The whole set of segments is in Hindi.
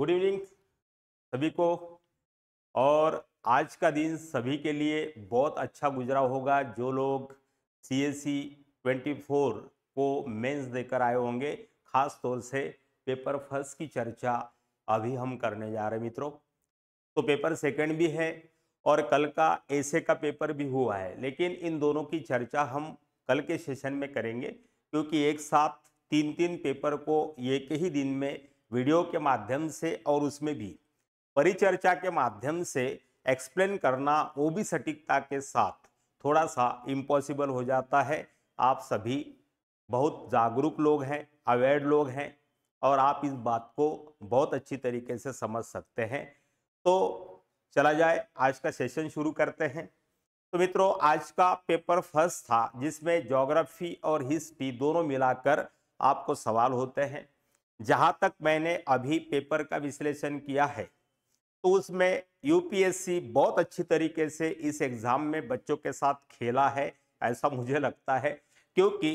गुड इवनिंग सभी को और आज का दिन सभी के लिए बहुत अच्छा गुजरा होगा जो लोग C S C twenty four को मेंस देकर आए होंगे खास तौर से पेपर फर्स्ट की चर्चा अभी हम करने जा रहे हैं मित्रों तो पेपर सेकंड भी है और कल का ऐसे का पेपर भी हुआ है लेकिन इन दोनों की चर्चा हम कल के सेशन में करेंगे क्योंकि एक साथ तीन तीन पेपर को एक ही दिन में वीडियो के माध्यम से और उसमें भी परिचर्चा के माध्यम से एक्सप्लेन करना वो भी सटीकता के साथ थोड़ा सा इम्पॉसिबल हो जाता है आप सभी बहुत जागरूक लोग हैं अवेयर लोग हैं और आप इस बात को बहुत अच्छी तरीके से समझ सकते हैं तो चला जाए आज का सेशन शुरू करते हैं तो मित्रों आज का पेपर फर्स्ट था जिसमें जोग्राफी और हिस्ट्री दोनों मिलाकर आपको सवाल होते हैं जहाँ तक मैंने अभी पेपर का विश्लेषण किया है तो उसमें यूपीएससी बहुत अच्छी तरीके से इस एग्ज़ाम में बच्चों के साथ खेला है ऐसा मुझे लगता है क्योंकि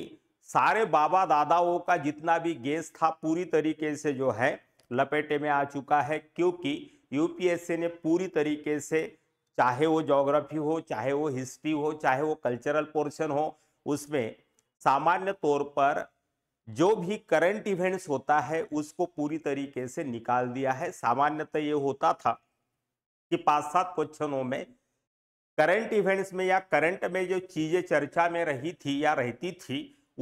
सारे बाबा दादाओं का जितना भी गेस था पूरी तरीके से जो है लपेटे में आ चुका है क्योंकि यूपीएससी ने पूरी तरीके से चाहे वो जोग्राफी हो चाहे वो हिस्ट्री हो चाहे वो कल्चरल पोर्शन हो उसमें सामान्य तौर पर जो भी करंट इवेंट्स होता है उसको पूरी तरीके से निकाल दिया है सामान्यतः ये होता था कि पांच सात क्वेश्चनों में करंट इवेंट्स में या करंट में जो चीजें चर्चा में रही थी या रहती थी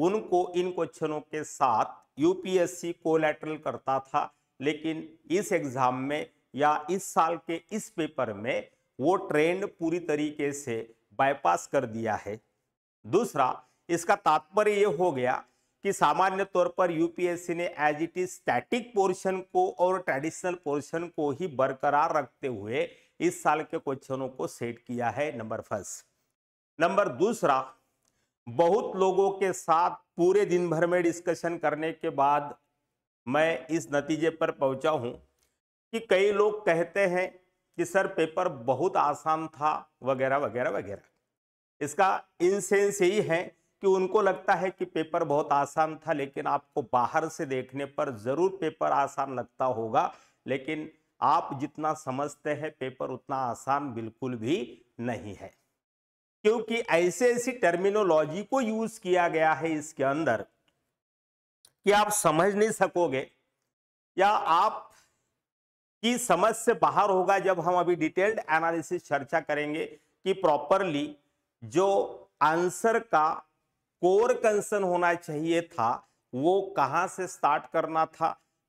उनको इन क्वेश्चनों के साथ यूपीएससी को करता था लेकिन इस एग्जाम में या इस साल के इस पेपर में वो ट्रेंड पूरी तरीके से बाईपास कर दिया है दूसरा इसका तात्पर्य ये हो गया कि सामान्य तौर पर यूपीएससी ने as it is static portion को और ट्रेडिशनल पोर्शन को ही बरकरार रखते हुए इस साल के क्वेश्चनों को सेट किया है नंबर फर्स्ट नंबर दूसरा बहुत लोगों के साथ पूरे दिन भर में डिस्कशन करने के बाद मैं इस नतीजे पर पहुंचा हूं कि कई लोग कहते हैं कि सर पेपर बहुत आसान था वगैरह वगैरह वगैरह इसका इंसेंस यही है कि उनको लगता है कि पेपर बहुत आसान था लेकिन आपको बाहर से देखने पर ज़रूर पेपर आसान लगता होगा लेकिन आप जितना समझते हैं पेपर उतना आसान बिल्कुल भी नहीं है क्योंकि ऐसे ऐसी टर्मिनोलॉजी को यूज किया गया है इसके अंदर कि आप समझ नहीं सकोगे या आप की समझ से बाहर होगा जब हम अभी डिटेल्ड एनालिसिस चर्चा करेंगे कि प्रॉपरली जो आंसर का कोर कंसर्न होना चाहिए था वो कहाँ से स्टार्ट करना था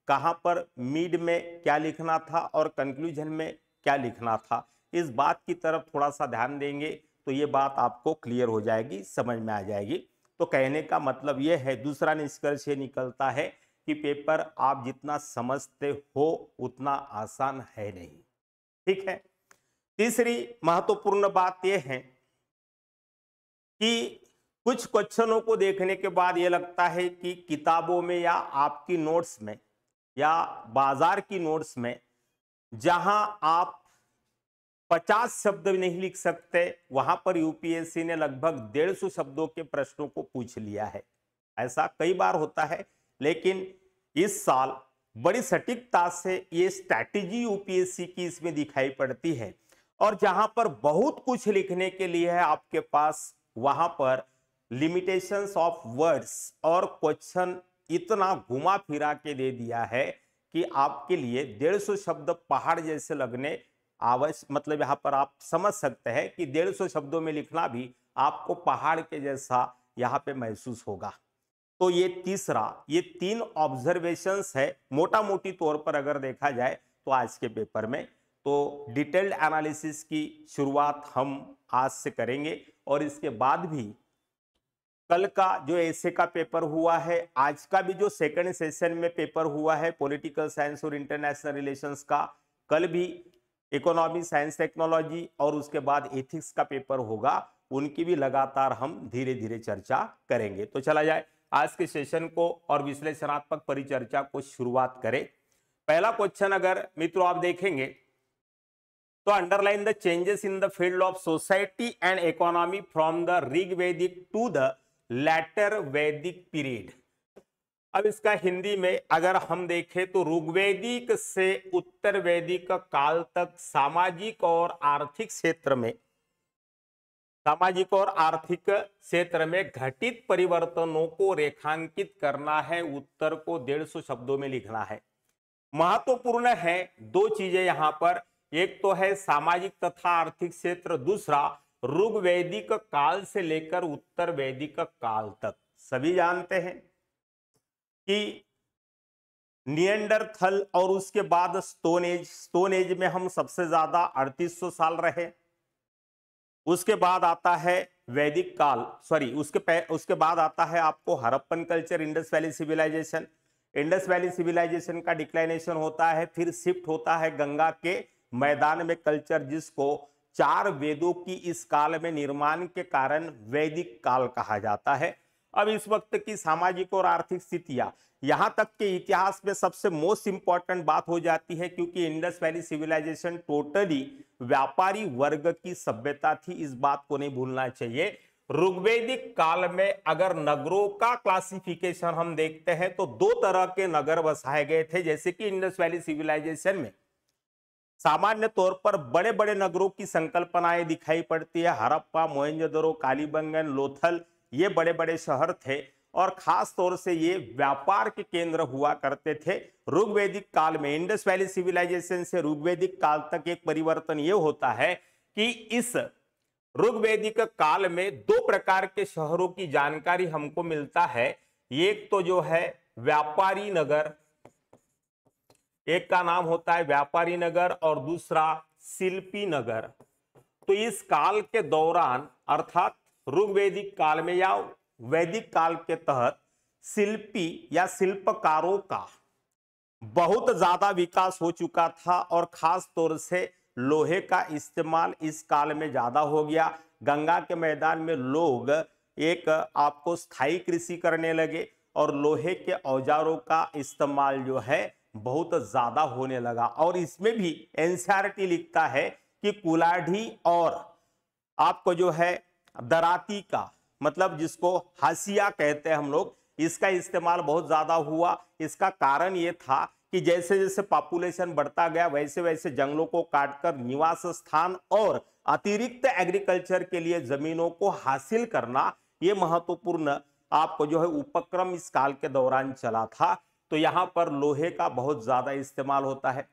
कहाँ पर मिड में क्या लिखना था और कंक्लूजन में क्या लिखना था इस बात की तरफ थोड़ा सा ध्यान देंगे तो ये बात आपको क्लियर हो जाएगी समझ में आ जाएगी तो कहने का मतलब ये है दूसरा निष्कर्ष ये निकलता है कि पेपर आप जितना समझते हो उतना आसान है नहीं ठीक है तीसरी महत्वपूर्ण बात यह है कि कुछ क्वेश्चनों को देखने के बाद ये लगता है कि किताबों में या आपकी नोट्स में या बाजार की नोट्स में जहां आप 50 शब्द नहीं लिख सकते वहां पर यूपीएससी ने लगभग डेढ़ सौ शब्दों के प्रश्नों को पूछ लिया है ऐसा कई बार होता है लेकिन इस साल बड़ी सटीकता से ये स्ट्रैटेजी यूपीएससी की इसमें दिखाई पड़ती है और जहां पर बहुत कुछ लिखने के लिए है आपके पास वहां पर लिमिटेशंस ऑफ वर्ड्स और क्वेश्चन इतना घुमा फिरा के दे दिया है कि आपके लिए डेढ़ सौ शब्द पहाड़ जैसे लगने आवश्य मतलब यहाँ पर आप समझ सकते हैं कि डेढ़ सौ शब्दों में लिखना भी आपको पहाड़ के जैसा यहाँ पे महसूस होगा तो ये तीसरा ये तीन ऑब्जर्वेशंस है मोटा मोटी तौर पर अगर देखा जाए तो आज के पेपर में तो डिटेल्ड एनालिसिस की शुरुआत हम आज से करेंगे और इसके बाद भी कल का जो एसे का पेपर हुआ है आज का भी जो सेकंड सेशन में पेपर हुआ है पॉलिटिकल साइंस और इंटरनेशनल रिलेशंस का कल भी इकोनॉमी साइंस टेक्नोलॉजी और उसके बाद एथिक्स का पेपर होगा उनकी भी लगातार हम धीरे धीरे चर्चा करेंगे तो चला जाए आज के सेशन को और विश्लेषणात्मक परिचर्चा को शुरुआत करें पहला क्वेश्चन अगर मित्रों आप देखेंगे तो underline the changes in the field of society and economy from the Rig to the later Vedic period अब इसका हिंदी में अगर हम देखें तो ऋग्वेदिक से उत्तर वैदिक काल तक सामाजिक और आर्थिक क्षेत्र में सामाजिक और आर्थिक क्षेत्र में घटित परिवर्तनों को रेखांकित करना है उत्तर को डेढ़ सौ शब्दों में लिखना है महत्वपूर्ण है दो चीजें यहां पर एक तो है सामाजिक तथा आर्थिक क्षेत्र दूसरा ऋग वैदिक काल से लेकर उत्तर वैदिक काल तक सभी जानते हैं कि थल और उसके बाद स्टोन एज स्टोन एज में हम सबसे ज्यादा 3800 साल रहे उसके बाद आता है वैदिक काल सॉरी उसके उसके बाद आता है आपको Harappan culture Indus valley civilisation Indus valley civilisation का डिक्लाइनेशन होता है फिर शिफ्ट होता है गंगा के मैदान में कल्चर जिसको चार वेदों की इस काल में निर्माण के कारण वैदिक काल कहा जाता है अब इस वक्त की सामाजिक और आर्थिक स्थितियां यहां तक के इतिहास में सबसे मोस्ट इंपॉर्टेंट बात हो जाती है क्योंकि इंडस वैली सिविलाइजेशन टोटली व्यापारी वर्ग की सभ्यता थी इस बात को नहीं भूलना चाहिए ऋग्वेदिक काल में अगर नगरों का क्लासिफिकेशन हम देखते हैं तो दो तरह के नगर बसाए गए थे जैसे कि इंडस वैली सिविलाइजेशन में सामान्य तौर पर बड़े बड़े नगरों की संकल्पनाएं दिखाई पड़ती है हरप्पा मोहनजोदड़ो कालीबंगन लोथल ये बड़े बड़े शहर थे और खास तौर से ये व्यापार के केंद्र हुआ करते थे ऋग्वेदिक काल में इंडस वैली सिविलाइजेशन से ऋग्वेदिक काल तक एक परिवर्तन ये होता है कि इस ऋग्वेदिक काल में दो प्रकार के शहरों की जानकारी हमको मिलता है एक तो जो है व्यापारी नगर एक का नाम होता है व्यापारी नगर और दूसरा शिल्पी नगर तो इस काल के दौरान अर्थात ऋग्वेदिक काल में या वैदिक काल के तहत शिल्पी या शिल्पकारों का बहुत ज्यादा विकास हो चुका था और खास तौर से लोहे का इस्तेमाल इस काल में ज्यादा हो गया गंगा के मैदान में लोग एक आपको स्थायी कृषि करने लगे और लोहे के औजारों का इस्तेमाल जो है बहुत ज्यादा होने लगा और इसमें भी एनसीआरटी लिखता है कि कुलाढ़ी और आपको जो है दराती का मतलब जिसको हसिया कहते हैं हम लोग इसका इस्तेमाल बहुत ज्यादा हुआ इसका कारण ये था कि जैसे जैसे पॉपुलेशन बढ़ता गया वैसे वैसे जंगलों को काटकर निवास स्थान और अतिरिक्त एग्रीकल्चर के लिए जमीनों को हासिल करना ये महत्वपूर्ण आपको जो है उपक्रम इस काल के दौरान चला था तो यहाँ पर लोहे का बहुत ज़्यादा इस्तेमाल होता है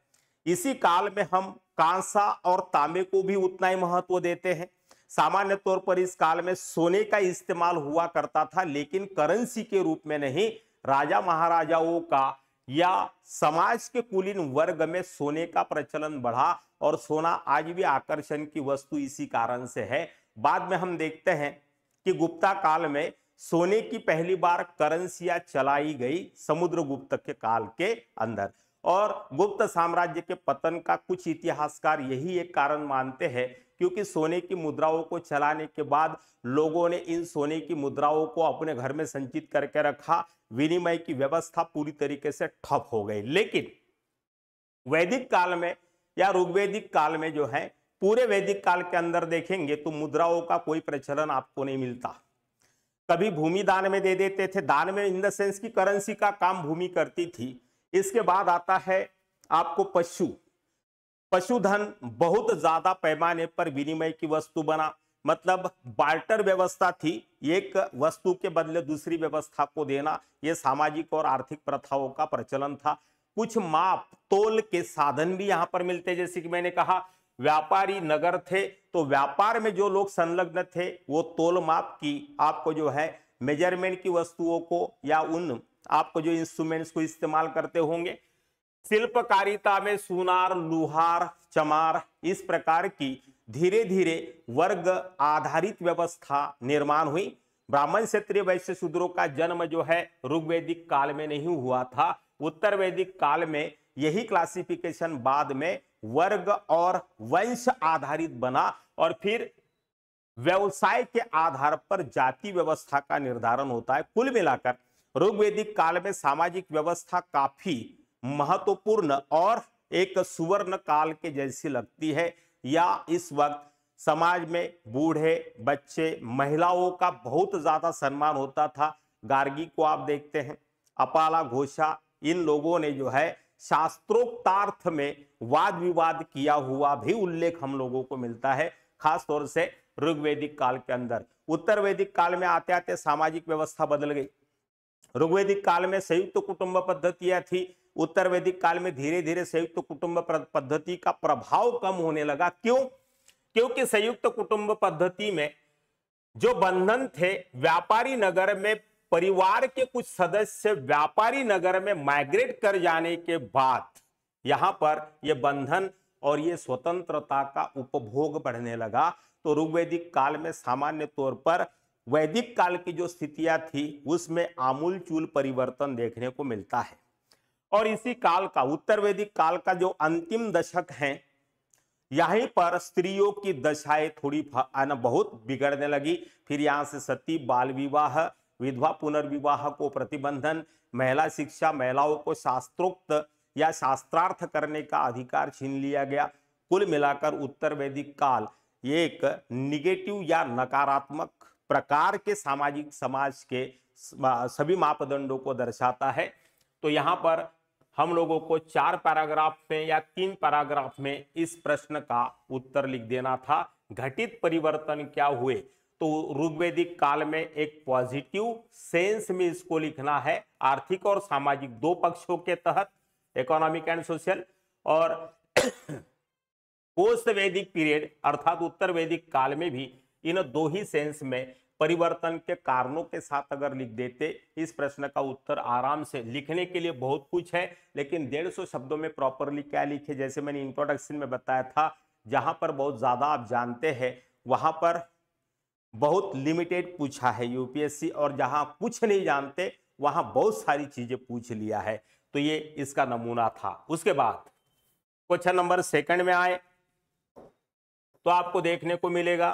इसी काल में हम कांसा और तांबे को भी उतना ही महत्व देते हैं सामान्य तौर पर इस काल में सोने का इस्तेमाल हुआ करता था लेकिन करेंसी के रूप में नहीं राजा महाराजाओं का या समाज के कुलीन वर्ग में सोने का प्रचलन बढ़ा और सोना आज भी आकर्षण की वस्तु इसी कारण से है बाद में हम देखते हैं कि गुप्ता काल में सोने की पहली बार करंसियां चलाई गई समुद्रगुप्त के काल के अंदर और गुप्त साम्राज्य के पतन का कुछ इतिहासकार यही एक कारण मानते हैं क्योंकि सोने की मुद्राओं को चलाने के बाद लोगों ने इन सोने की मुद्राओं को अपने घर में संचित करके रखा विनिमय की व्यवस्था पूरी तरीके से ठप हो गई लेकिन वैदिक काल में या ऋग्वेदिक काल में जो है पूरे वैदिक काल के अंदर देखेंगे तो मुद्राओं का कोई प्रचलन आपको नहीं मिलता कभी भूमि दान में दे देते थे दान में इन द सेंस की करेंसी का काम भूमि करती थी इसके बाद आता है आपको पशु पशुधन बहुत ज्यादा पैमाने पर विनिमय की वस्तु बना मतलब बार्टर व्यवस्था थी एक वस्तु के बदले दूसरी व्यवस्था को देना ये सामाजिक और आर्थिक प्रथाओं का प्रचलन था कुछ माप तोल के साधन भी यहाँ पर मिलते जैसे कि मैंने कहा व्यापारी नगर थे तो व्यापार में जो लोग संलग्न थे वो तोल माप की आपको जो है मेजरमेंट की वस्तुओं को या उन आपको जो इंस्ट्रूमेंट्स को इस्तेमाल करते होंगे शिल्पकारिता में सुनार लुहार चमार इस प्रकार की धीरे धीरे वर्ग आधारित व्यवस्था निर्माण हुई ब्राह्मण क्षेत्रीय वैश्य शूद्रों का जन्म जो है ऋग्वेदिक काल में नहीं हुआ था उत्तर वैदिक काल में यही क्लासिफिकेशन बाद में वर्ग और वंश आधारित बना और फिर व्यवसाय के आधार पर जाति व्यवस्था का निर्धारण होता है कुल मिलाकर ऋग्वेदिक काल में सामाजिक व्यवस्था काफी महत्वपूर्ण और एक सुवर्ण काल के जैसी लगती है या इस वक्त समाज में बूढ़े बच्चे महिलाओं का बहुत ज्यादा सम्मान होता था गार्गी को आप देखते हैं अपाला घोषा इन लोगों ने जो है शास्त्रोक्तार्थ में वाद विवाद किया हुआ भी उल्लेख हम लोगों को मिलता है खास तौर से ऋग्वेदिक काल के अंदर उत्तर वैदिक काल में आते आते सामाजिक व्यवस्था बदल गई ऋग्वेदिक काल में संयुक्त कुटुंब पद्धतियां थी उत्तर वैदिक काल में धीरे धीरे संयुक्त कुटुंब पद्धति का प्रभाव कम होने लगा क्यों क्योंकि संयुक्त कुटुंब पद्धति में जो बंधन थे व्यापारी नगर में परिवार के कुछ सदस्य व्यापारी नगर में माइग्रेट कर जाने के बाद यहां पर यह बंधन और ये स्वतंत्रता का उपभोग बढ़ने लगा तो ऋग्वैदिक काल में सामान्य तौर पर वैदिक काल की जो स्थितियां थी उसमें आमूल चूल परिवर्तन देखने को मिलता है और इसी काल का उत्तर वैदिक काल का जो अंतिम दशक है यहीं पर स्त्रियों की दशाएं थोड़ी बहुत बिगड़ने लगी फिर यहां से सती बाल विवाह विधवा पुनर्विवाह को प्रतिबंधन महिला शिक्षा महिलाओं को शास्त्रोक्त या शास्त्रार्थ करने का अधिकार छीन लिया गया कुल मिलाकर उत्तर वैदिक काल एक निगेटिव या नकारात्मक प्रकार के सामाजिक समाज के सभी मापदंडों को दर्शाता है तो यहाँ पर हम लोगों को चार पैराग्राफ में या तीन पैराग्राफ में इस प्रश्न का उत्तर लिख देना था घटित परिवर्तन क्या हुए तो ऋग्वेदिक काल में एक पॉजिटिव सेंस में इसको लिखना है आर्थिक और सामाजिक दो पक्षों के तहत इकोनॉमिक एंड सोशल और पोस्ट वैदिक पीरियड अर्थात उत्तर वैदिक काल में भी इन दो ही सेंस में परिवर्तन के कारणों के साथ अगर लिख देते इस प्रश्न का उत्तर आराम से लिखने के लिए बहुत कुछ है लेकिन डेढ़ सौ शब्दों में प्रॉपरली क्या लिखे जैसे मैंने इंट्रोडक्शन में बताया था जहां पर बहुत ज़्यादा आप जानते हैं वहां पर बहुत लिमिटेड पूछा है यूपीएससी और जहां कुछ नहीं जानते वहां बहुत सारी चीजें पूछ लिया है तो ये इसका नमूना था उसके बाद क्वेश्चन नंबर सेकंड में आए तो आपको देखने को मिलेगा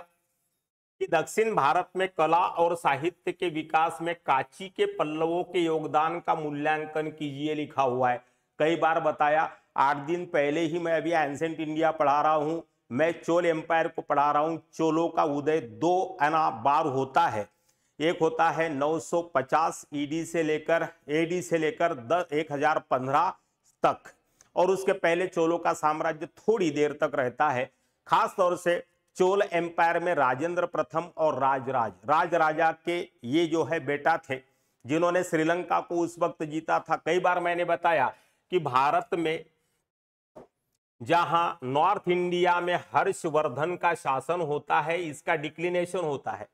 कि दक्षिण भारत में कला और साहित्य के विकास में काची के पल्लवों के योगदान का मूल्यांकन कीजिए लिखा हुआ है कई बार बताया आठ दिन पहले ही मैं अभी एंसेंट इंडिया पढ़ा रहा हूं मैं चोल एम्पायर को पढ़ा रहा हूँ चोलों का उदय दो अना बार होता है एक होता है 950 ईडी e से लेकर एडी से लेकर दस एक तक और उसके पहले चोलों का साम्राज्य थोड़ी देर तक रहता है खास तौर से चोल एम्पायर में राजेंद्र प्रथम और राजराज राज राजा के ये जो है बेटा थे जिन्होंने श्रीलंका को उस वक्त जीता था कई बार मैंने बताया कि भारत में जहां नॉर्थ इंडिया में हर्षवर्धन का शासन होता है इसका डिक्लिनेशन होता है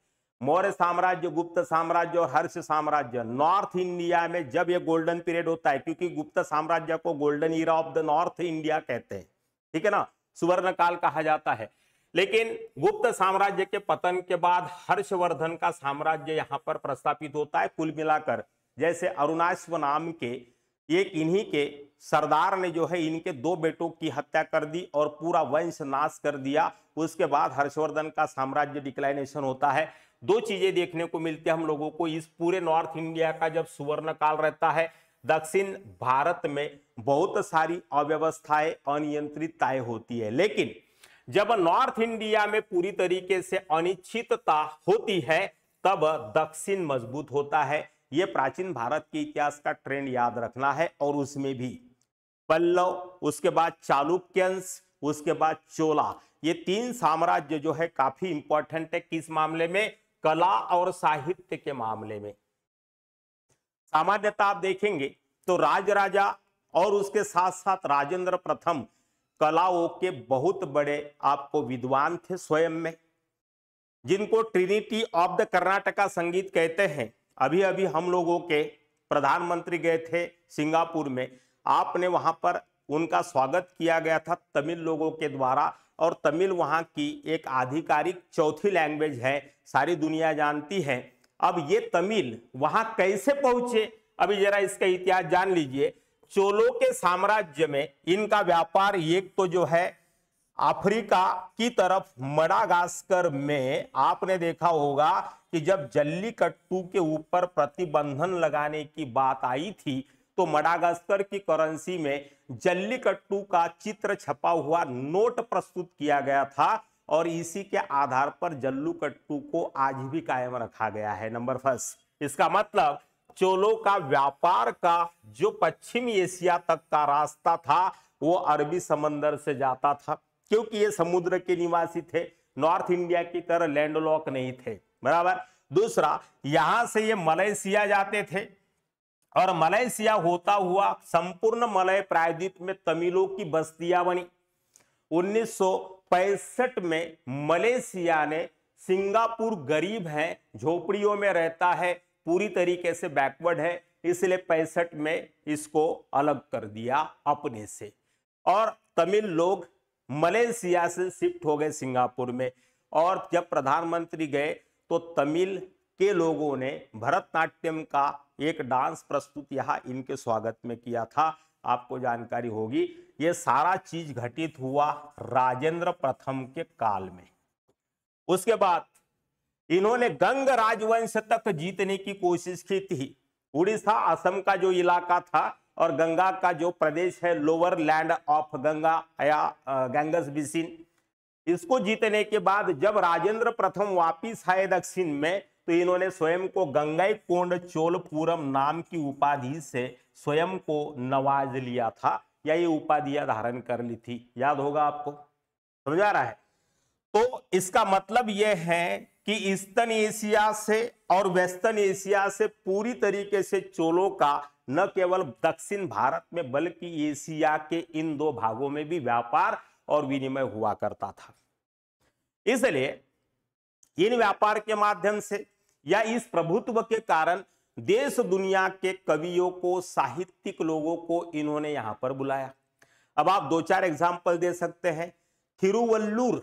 मौर्य साम्राज्य गुप्त साम्राज्य और हर्ष साम्राज्य नॉर्थ इंडिया में जब ये गोल्डन पीरियड होता है क्योंकि गुप्त साम्राज्य को golden era of the north India कहते हैं ठीक है ना सुवर्ण काल कहा जाता है लेकिन गुप्त साम्राज्य के पतन के बाद हर्षवर्धन का साम्राज्य यहाँ पर प्रस्तापित होता है कुल मिलाकर जैसे अरुणाश्व नाम के एक इन्हीं के सरदार ने जो है इनके दो बेटों की हत्या कर दी और पूरा वंश नाश कर दिया उसके बाद हर्षवर्धन का साम्राज्य डिक्लाइनेशन होता है दो चीजें देखने को मिलती है हम लोगों को इस पूरे नॉर्थ इंडिया का जब सुवर्ण काल रहता है दक्षिण भारत में बहुत सारी अव्यवस्थाएं अनियंत्रितताएं होती है लेकिन जब नॉर्थ इंडिया में पूरी तरीके से अनिश्चितता होती है तब दक्षिण मजबूत होता है ये प्राचीन भारत के इतिहास का ट्रेंड याद रखना है और उसमें भी पल्लव उसके बाद चालुक्यंश उसके बाद चोला ये तीन साम्राज्य जो है काफी इंपॉर्टेंट है किस मामले में कला और साहित्य के मामले में सामान्यतः आप देखेंगे तो राज राजा और उसके साथ साथ राजेंद्र प्रथम कलाओं के बहुत बड़े आपको विद्वान थे स्वयं में जिनको ट्रिनिटी ऑफ द कर्नाटका संगीत कहते हैं अभी अभी हम लोगों के प्रधानमंत्री गए थे सिंगापुर में आपने वहां पर उनका स्वागत किया गया था तमिल लोगों के द्वारा और तमिल वहाँ की एक आधिकारिक चौथी लैंग्वेज है सारी दुनिया जानती है अब ये तमिल वहाँ कैसे पहुंचे अभी जरा इसका इतिहास जान लीजिए चोलों के साम्राज्य में इनका व्यापार एक तो जो है अफ्रीका की तरफ मडागास्कर में आपने देखा होगा कि जब जल्लीकट्टू के ऊपर प्रतिबंधन लगाने की बात आई थी तो मडागास्कर की करेंसी में जल्लीकट्टू का चित्र छपा हुआ नोट प्रस्तुत किया गया था और इसी के आधार पर जल्लूकट्टू को आज भी कायम रखा गया है नंबर फर्स्ट इसका मतलब चोलों का व्यापार का जो पश्चिम एशिया तक का रास्ता था वो अरबी समंदर से जाता था क्योंकि ये समुद्र के निवासी थे नॉर्थ इंडिया की तरह लैंडलॉक नहीं थे बराबर दूसरा यहां से ये मलेशिया जाते थे और मलेशिया होता हुआ संपूर्ण मलय प्रायद्वीप में तमिलों की बस्तियां बनी 1965 में मलेशिया ने सिंगापुर गरीब है झोपड़ियों में रहता है पूरी तरीके से बैकवर्ड है इसलिए पैंसठ में इसको अलग कर दिया अपने से और तमिल लोग मलेशिया से शिफ्ट हो गए सिंगापुर में और जब प्रधानमंत्री गए तो तमिल के लोगों ने भरतनाट्यम का एक डांस प्रस्तुत यहाँ इनके स्वागत में किया था आपको जानकारी होगी ये सारा चीज घटित हुआ राजेंद्र प्रथम के काल में उसके बाद इन्होंने गंग राजवंश तक जीतने की कोशिश की थी उड़ीसा असम का जो इलाका था और गंगा का जो प्रदेश है लोअर लैंड ऑफ गंगा या गंगस बिसिन इसको जीतने के बाद जब राजेंद्र प्रथम वापिस आए दक्षिण में तो इन्होंने स्वयं को गंगाई कोंड चोलपुरम नाम की उपाधि से स्वयं को नवाज लिया था या ये उपाधियां धारण कर ली थी याद होगा आपको समझा रहा है तो इसका मतलब यह है कि ईस्टर्न एशिया से और वेस्टर्न एशिया से पूरी तरीके से चोलों का न केवल दक्षिण भारत में बल्कि एशिया के इन दो भागों में भी व्यापार और विनिमय हुआ करता था इसलिए इन व्यापार के माध्यम से या इस प्रभुत्व के कारण देश दुनिया के कवियों को साहित्यिक लोगों को इन्होंने यहां पर बुलाया अब आप दो चार एग्जाम्पल दे सकते हैं थिरुवल्लूर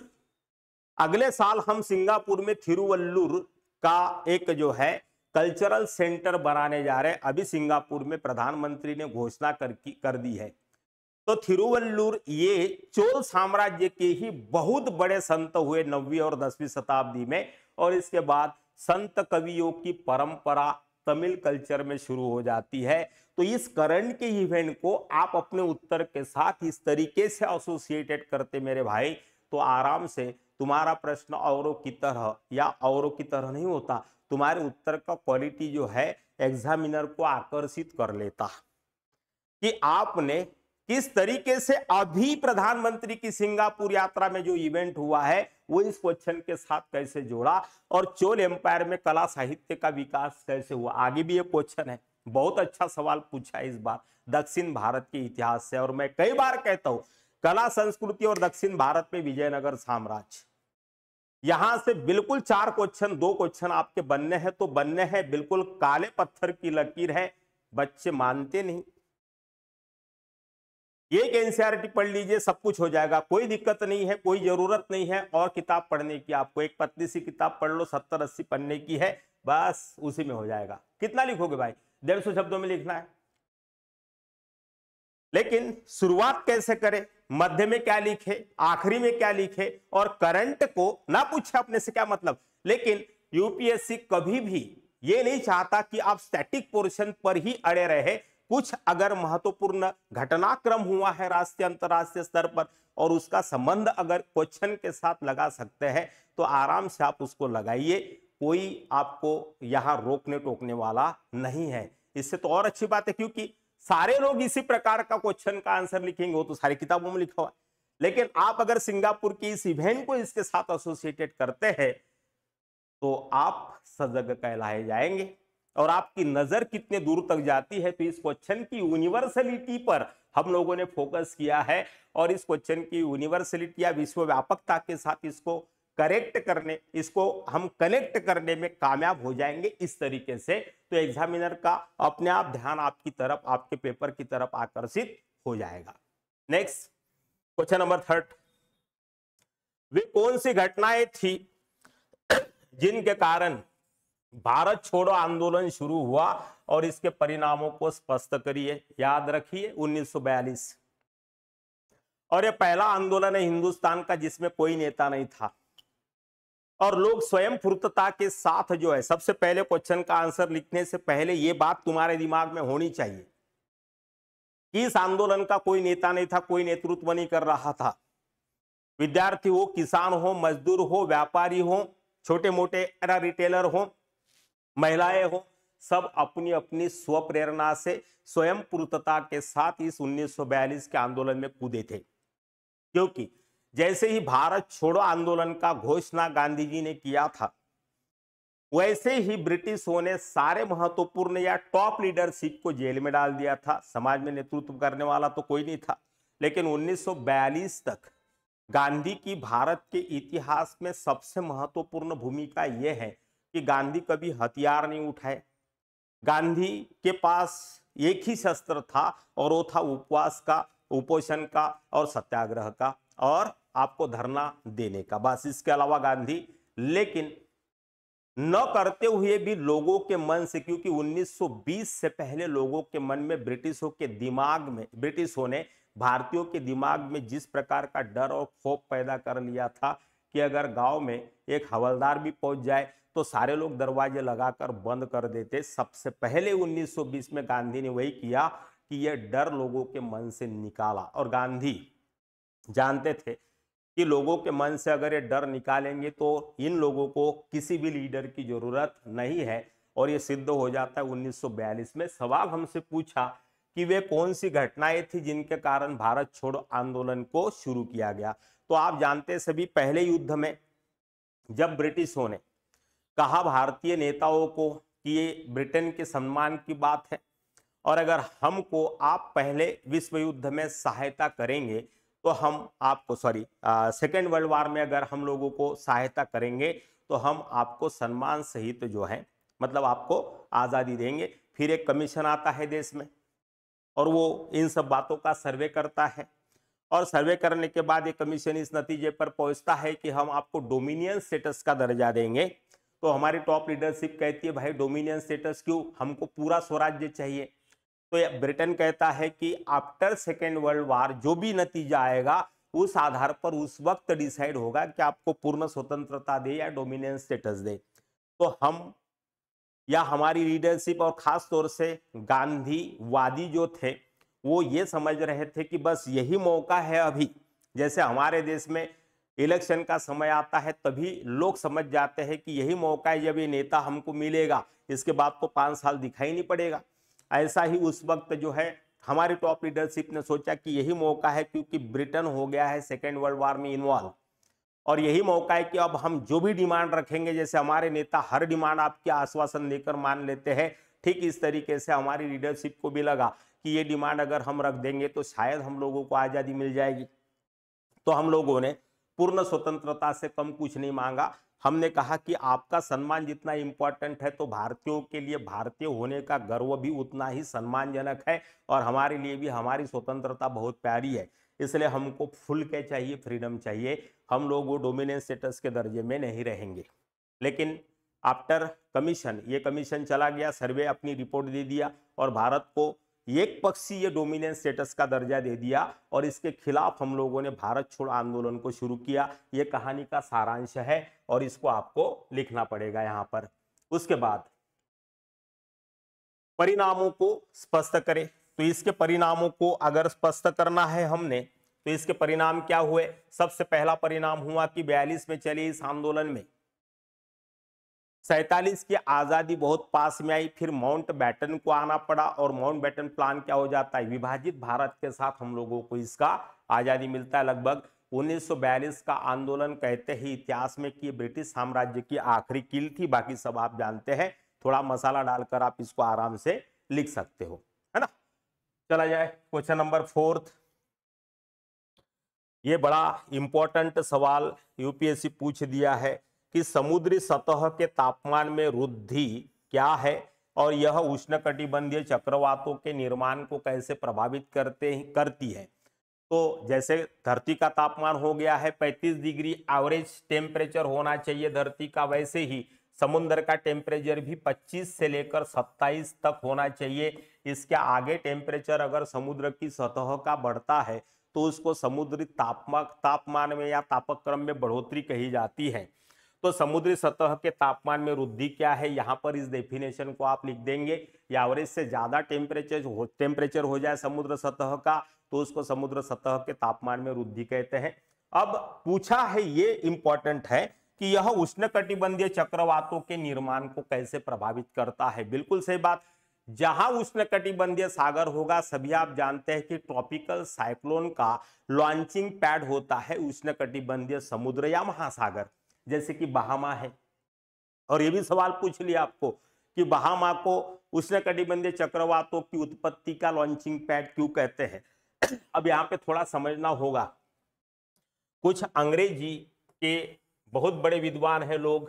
अगले साल हम सिंगापुर में थिरुवल्लूर का एक जो है कल्चरल सेंटर बनाने जा रहे हैं अभी सिंगापुर में प्रधानमंत्री ने घोषणा कर कर दी है तो थिरुवल्लूर ये चोल साम्राज्य के ही बहुत बड़े संत हुए नवी और दसवीं शताब्दी में और इसके बाद संत कवियों की परंपरा तमिल कल्चर में शुरू हो जाती है तो इस करंट के इवेंट को आप अपने उत्तर के साथ इस तरीके से एसोसिएटेड करते मेरे भाई तो आराम से तुम्हारा प्रश्न औरों की तरह या औरों की तरह नहीं होता तुम्हारे उत्तर का क्वालिटी जो है एग्जामिनर को आकर्षित कर लेता कि आपने किस तरीके से अभी प्रधानमंत्री की सिंगापुर यात्रा में जो इवेंट हुआ है वो इस क्वेश्चन के साथ कैसे जोड़ा और चोल एम्पायर में कला साहित्य का विकास कैसे हुआ आगे भी ये क्वेश्चन है बहुत अच्छा सवाल पूछा इस बार दक्षिण भारत के इतिहास से और मैं कई बार कहता हूं कला संस्कृति और दक्षिण भारत में विजयनगर साम्राज्य यहां से बिल्कुल चार क्वेश्चन दो क्वेश्चन आपके बनने हैं तो बनने हैं बिल्कुल काले पत्थर की लकीर है बच्चे मानते नहीं एक एनसीआरटी e पढ़ लीजिए सब कुछ हो जाएगा कोई दिक्कत नहीं है कोई जरूरत नहीं है और किताब पढ़ने की आपको एक पत्नी सी किताब पढ़ लो सत्तर अस्सी पढ़ने की है बस उसी में हो जाएगा कितना लिखोगे भाई डेढ़ सौ शब्दों में लिखना है लेकिन शुरुआत कैसे करें मध्य में क्या लिखे आखिरी में क्या लिखे और करंट को ना पूछे अपने से क्या मतलब लेकिन यूपीएससी कभी भी ये नहीं चाहता कि आप स्टैटिक पोर्शन पर ही अड़े रहे कुछ अगर महत्वपूर्ण घटनाक्रम हुआ है राष्ट्रीय अंतर्राष्ट्रीय स्तर पर और उसका संबंध अगर क्वेश्चन के साथ लगा सकते हैं तो आराम से आप उसको लगाइए कोई आपको यहाँ रोकने टोकने वाला नहीं है इससे तो और अच्छी बात है क्योंकि सारे लोग इसी प्रकार का क्वेश्चन का आंसर लिखेंगे वो तो सारी किताबों में लिखा हुआ है लेकिन आप अगर सिंगापुर की इस इवेंट को इसके साथ एसोसिएटेड करते हैं तो आप सजग कहलाए जाएंगे और आपकी नजर कितने दूर तक जाती है तो इस क्वेश्चन की यूनिवर्सलिटी पर हम लोगों ने फोकस किया है और इस क्वेश्चन की यूनिवर्सलिटी या विश्व व्यापकता के साथ इसको करेक्ट करने इसको हम कनेक्ट करने में कामयाब हो जाएंगे इस तरीके से तो एग्जामिनर का अपने आप ध्यान आपकी तरफ आपके पेपर की तरफ आकर्षित हो जाएगा नेक्स्ट क्वेश्चन नंबर थर्ड वे कौन सी घटनाएं थी जिनके कारण भारत छोड़ो आंदोलन शुरू हुआ और इसके परिणामों को स्पष्ट करिए याद रखिए 1942 और यह पहला आंदोलन है हिंदुस्तान का जिसमें कोई नेता नहीं था और लोग स्वयं फुर्तता के साथ जो है सबसे पहले क्वेश्चन का आंसर लिखने से पहले यह बात तुम्हारे दिमाग में होनी चाहिए कि इस आंदोलन का कोई नेता नहीं था कोई नेतृत्व नहीं कर रहा था विद्यार्थी हो किसान हो मजदूर हो व्यापारी हो छोटे मोटे रिटेलर हो महिलाएं हो सब अपनी अपनी स्वप्रेरणा से स्वयं पूर्तता के साथ इस 1942 के आंदोलन में कूदे थे क्योंकि जैसे ही भारत छोड़ो आंदोलन का घोषणा गांधी जी ने किया था वैसे ही ब्रिटिशों ने सारे महत्वपूर्ण या टॉप लीडरशिप को जेल में डाल दिया था समाज में नेतृत्व करने वाला तो कोई नहीं था लेकिन 1942 तक गांधी की भारत के इतिहास में सबसे महत्वपूर्ण भूमिका यह है कि गांधी कभी हथियार नहीं उठाए गांधी के पास एक ही शस्त्र था और वो था उपवास का उपोषण का और सत्याग्रह का और आपको धरना देने का बस इसके अलावा गांधी लेकिन न करते हुए भी लोगों के मन से क्योंकि 1920 से पहले लोगों के मन में ब्रिटिशों के दिमाग में ब्रिटिशों ने भारतीयों के दिमाग में जिस प्रकार का डर और खौफ पैदा कर लिया था कि अगर गांव में एक हवलदार भी पहुंच जाए तो सारे लोग दरवाजे लगाकर बंद कर देते सबसे पहले 1920 में गांधी ने वही किया कि यह डर लोगों के मन से निकाला और गांधी जानते थे कि लोगों के मन से अगर ये डर निकालेंगे तो इन लोगों को किसी भी लीडर की ज़रूरत नहीं है और ये सिद्ध हो जाता है 1942 में सवाल हमसे पूछा कि वे कौन सी घटनाएं थी जिनके कारण भारत छोड़ो आंदोलन को शुरू किया गया तो आप जानते सभी पहले युद्ध में जब ब्रिटिशों ने कहा भारतीय नेताओं को कि ये ब्रिटेन के सम्मान की बात है और अगर हमको आप पहले विश्व युद्ध में सहायता करेंगे तो हम आपको सॉरी सेकेंड वर्ल्ड वार में अगर हम लोगों को सहायता करेंगे तो हम आपको सम्मान सहित जो है मतलब आपको आज़ादी देंगे फिर एक कमीशन आता है देश में और वो इन सब बातों का सर्वे करता है और सर्वे करने के बाद ये कमीशन इस नतीजे पर पहुंचता है कि हम आपको डोमिनियन स्टेटस का दर्जा देंगे तो हमारी टॉप लीडरशिप कहती है भाई डोमिनियन स्टेटस क्यों हमको पूरा स्वराज्य चाहिए तो ब्रिटेन कहता है कि आफ्टर सेकेंड वर्ल्ड वार जो भी नतीजा आएगा उस आधार पर उस वक्त डिसाइड होगा कि आपको पूर्ण स्वतंत्रता दे या डोमिनियन स्टेटस दे तो हम या हमारी लीडरशिप और खास तौर से गांधीवादी जो थे वो ये समझ रहे थे कि बस यही मौका है अभी जैसे हमारे देश में इलेक्शन का समय आता है तभी लोग समझ जाते हैं कि यही मौका है जब ये नेता हमको मिलेगा इसके बाद तो पाँच साल दिखाई नहीं पड़ेगा ऐसा ही उस वक्त जो है हमारी टॉप लीडरशिप ने सोचा कि यही मौका है क्योंकि ब्रिटेन हो गया है सेकेंड वर्ल्ड वार में इन्वॉल्व और यही मौका है कि अब हम जो भी डिमांड रखेंगे जैसे हमारे नेता हर डिमांड आपके आश्वासन देकर मान लेते हैं ठीक इस तरीके से हमारी लीडरशिप को भी लगा कि ये डिमांड अगर हम रख देंगे तो शायद हम लोगों को आज़ादी मिल जाएगी तो हम लोगों ने पूर्ण स्वतंत्रता से कम कुछ नहीं मांगा हमने कहा कि आपका सम्मान जितना इम्पोर्टेंट है तो भारतीयों के लिए भारतीय होने का गर्व भी उतना ही सम्मानजनक है और हमारे लिए भी हमारी स्वतंत्रता बहुत प्यारी है इसलिए हमको फुल के चाहिए फ्रीडम चाहिए हम लोग वो डोमिनेंस स्टेटस के दर्जे में नहीं रहेंगे लेकिन आफ्टर कमीशन ये कमीशन चला गया सर्वे अपनी रिपोर्ट दे दिया और भारत को एक पक्षीय डोमिनेंस स्टेटस का दर्जा दे दिया और इसके खिलाफ हम लोगों ने भारत छोड़ आंदोलन को शुरू किया ये कहानी का सारांश है और इसको आपको लिखना पड़ेगा यहां पर उसके बाद परिणामों को स्पष्ट करें तो इसके परिणामों को अगर स्पष्ट करना है हमने तो इसके परिणाम क्या हुए सबसे पहला परिणाम हुआ कि बयालीस में चले इस आंदोलन में सैतालीस की आज़ादी बहुत पास में आई फिर माउंट बैटन को आना पड़ा और माउंट बैटन प्लान क्या हो जाता है विभाजित भारत के साथ हम लोगों को इसका आज़ादी मिलता है लगभग 1942 का आंदोलन कहते ही इतिहास में कि ब्रिटिश साम्राज्य की आखिरी किल थी बाकी सब आप जानते हैं थोड़ा मसाला डालकर आप इसको आराम से लिख सकते हो है ना चला जाए क्वेश्चन नंबर फोर्थ ये बड़ा इंपॉर्टेंट सवाल यूपीएससी पूछ दिया है कि समुद्री सतह के तापमान में वृद्धि क्या है और यह उष्णकटिबंधीय चक्रवातों के निर्माण को कैसे प्रभावित करते करती है तो जैसे धरती का तापमान हो गया है 35 डिग्री एवरेज टेम्परेचर होना चाहिए धरती का वैसे ही समुद्र का टेम्परेचर भी 25 से लेकर 27 तक होना चाहिए इसके आगे टेम्परेचर अगर समुद्र की सतह का बढ़ता है तो उसको समुद्री तापमान तापमान में या तापक्रम में बढ़ोतरी कही जाती है तो समुद्री सतह के तापमान में वृद्धि क्या है यहाँ पर इस डेफिनेशन को आप लिख देंगे या एवरेज से ज़्यादा टेम्परेचर हो टेम्परेचर हो जाए समुद्र सतह का तो उसको समुद्र सतह के तापमान में वृद्धि कहते हैं अब पूछा है ये इंपॉर्टेंट है कि यह उष्ण कटिबंधीय चक्रवातों के निर्माण को कैसे प्रभावित करता है बिल्कुल सही बात जहां उष्ण कटिबंधीय सागर होगा सभी आप जानते हैं कि ट्रॉपिकल साइक्लोन का लॉन्चिंग पैड होता है उष्ण कटिबंधीय समुद्र या महासागर जैसे कि बहामा है और ये भी सवाल पूछ लिया आपको कि बहामा को उसने कटिबंधीय चक्रवातों की उत्पत्ति का लॉन्चिंग पैड क्यों कहते हैं अब यहाँ पे थोड़ा समझना होगा कुछ अंग्रेजी के बहुत बड़े विद्वान हैं लोग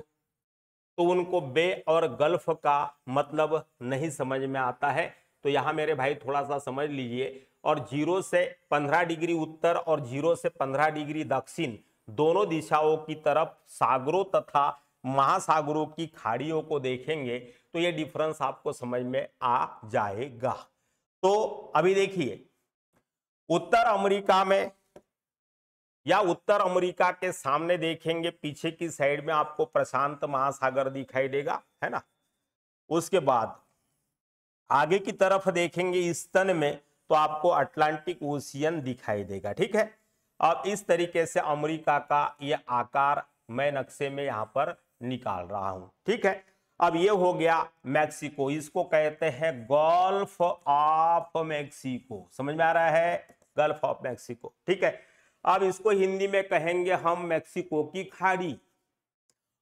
तो उनको बे और गल्फ का मतलब नहीं समझ में आता है तो यहाँ मेरे भाई थोड़ा सा समझ लीजिए और जीरो से पंद्रह डिग्री उत्तर और जीरो से पंद्रह डिग्री दक्षिण दोनों दिशाओं की तरफ सागरों तथा महासागरों की खाड़ियों को देखेंगे तो ये डिफरेंस आपको समझ में आ जाएगा तो अभी देखिए उत्तर अमेरिका में या उत्तर अमेरिका के सामने देखेंगे पीछे की साइड में आपको प्रशांत महासागर दिखाई देगा है ना उसके बाद आगे की तरफ देखेंगे स्तन में तो आपको अटलांटिक ओशियन दिखाई देगा ठीक है अब इस तरीके से अमरीका का ये आकार मैं नक्शे में यहाँ पर निकाल रहा हूँ ठीक है अब ये हो गया मैक्सिको इसको कहते हैं गल्फ ऑफ मैक्सिको समझ में आ रहा है गल्फ ऑफ मैक्सिको ठीक है अब इसको हिंदी में कहेंगे हम मैक्सिको की खाड़ी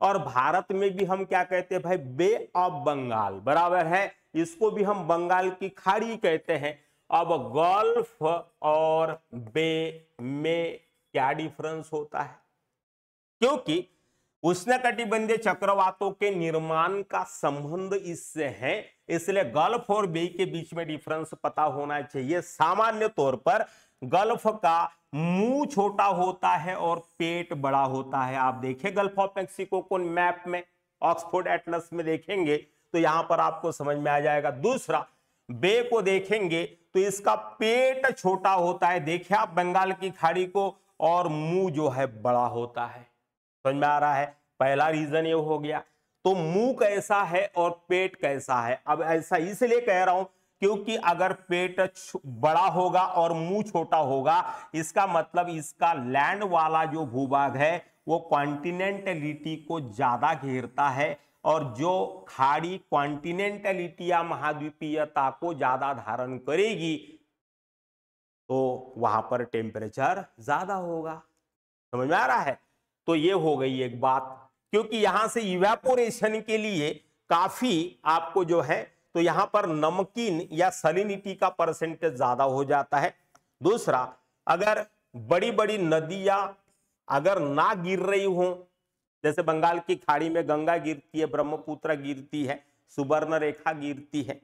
और भारत में भी हम क्या कहते हैं भाई बे ऑफ बंगाल बराबर है इसको भी हम बंगाल की खाड़ी कहते हैं अब गोल्फ और बे में क्या डिफरेंस होता है क्योंकि उष्णकटिबंधीय चक्रवातों के निर्माण का संबंध इससे है इसलिए गल्फ और बे के बीच में डिफरेंस पता होना चाहिए सामान्य तौर पर गल्फ का मुंह छोटा होता है और पेट बड़ा होता है आप देखें गल्फ ऑफ मेक्सिको को मैप में ऑक्सफोर्ड एटलस में देखेंगे तो यहां पर आपको समझ में आ जाएगा दूसरा बे को देखेंगे तो इसका पेट छोटा होता है देखिए आप बंगाल की खाड़ी को और मुंह जो है बड़ा होता है समझ में आ रहा है पहला रीजन ये हो गया तो मुंह कैसा है और पेट कैसा है अब ऐसा इसलिए कह रहा हूं क्योंकि अगर पेट बड़ा होगा और मुंह छोटा होगा इसका मतलब इसका लैंड वाला जो भूभाग है वो कॉन्टिनेंटलिटी को ज्यादा घेरता है और जो खाड़ी कॉन्टिनेंटलिटी या महाद्वीपीयता को ज्यादा धारण करेगी तो वहां पर टेम्परेचर ज्यादा होगा समझ में आ रहा है तो ये हो गई एक बात क्योंकि यहां से इवेपोरेशन के लिए काफी आपको जो है तो यहां पर नमकीन या सलिनिटी का परसेंटेज ज्यादा हो जाता है दूसरा अगर बड़ी बड़ी नदियां अगर ना गिर रही हों जैसे बंगाल की खाड़ी में गंगा गिरती है ब्रह्मपुत्र गिरती है सुवर्ण रेखा गिरती है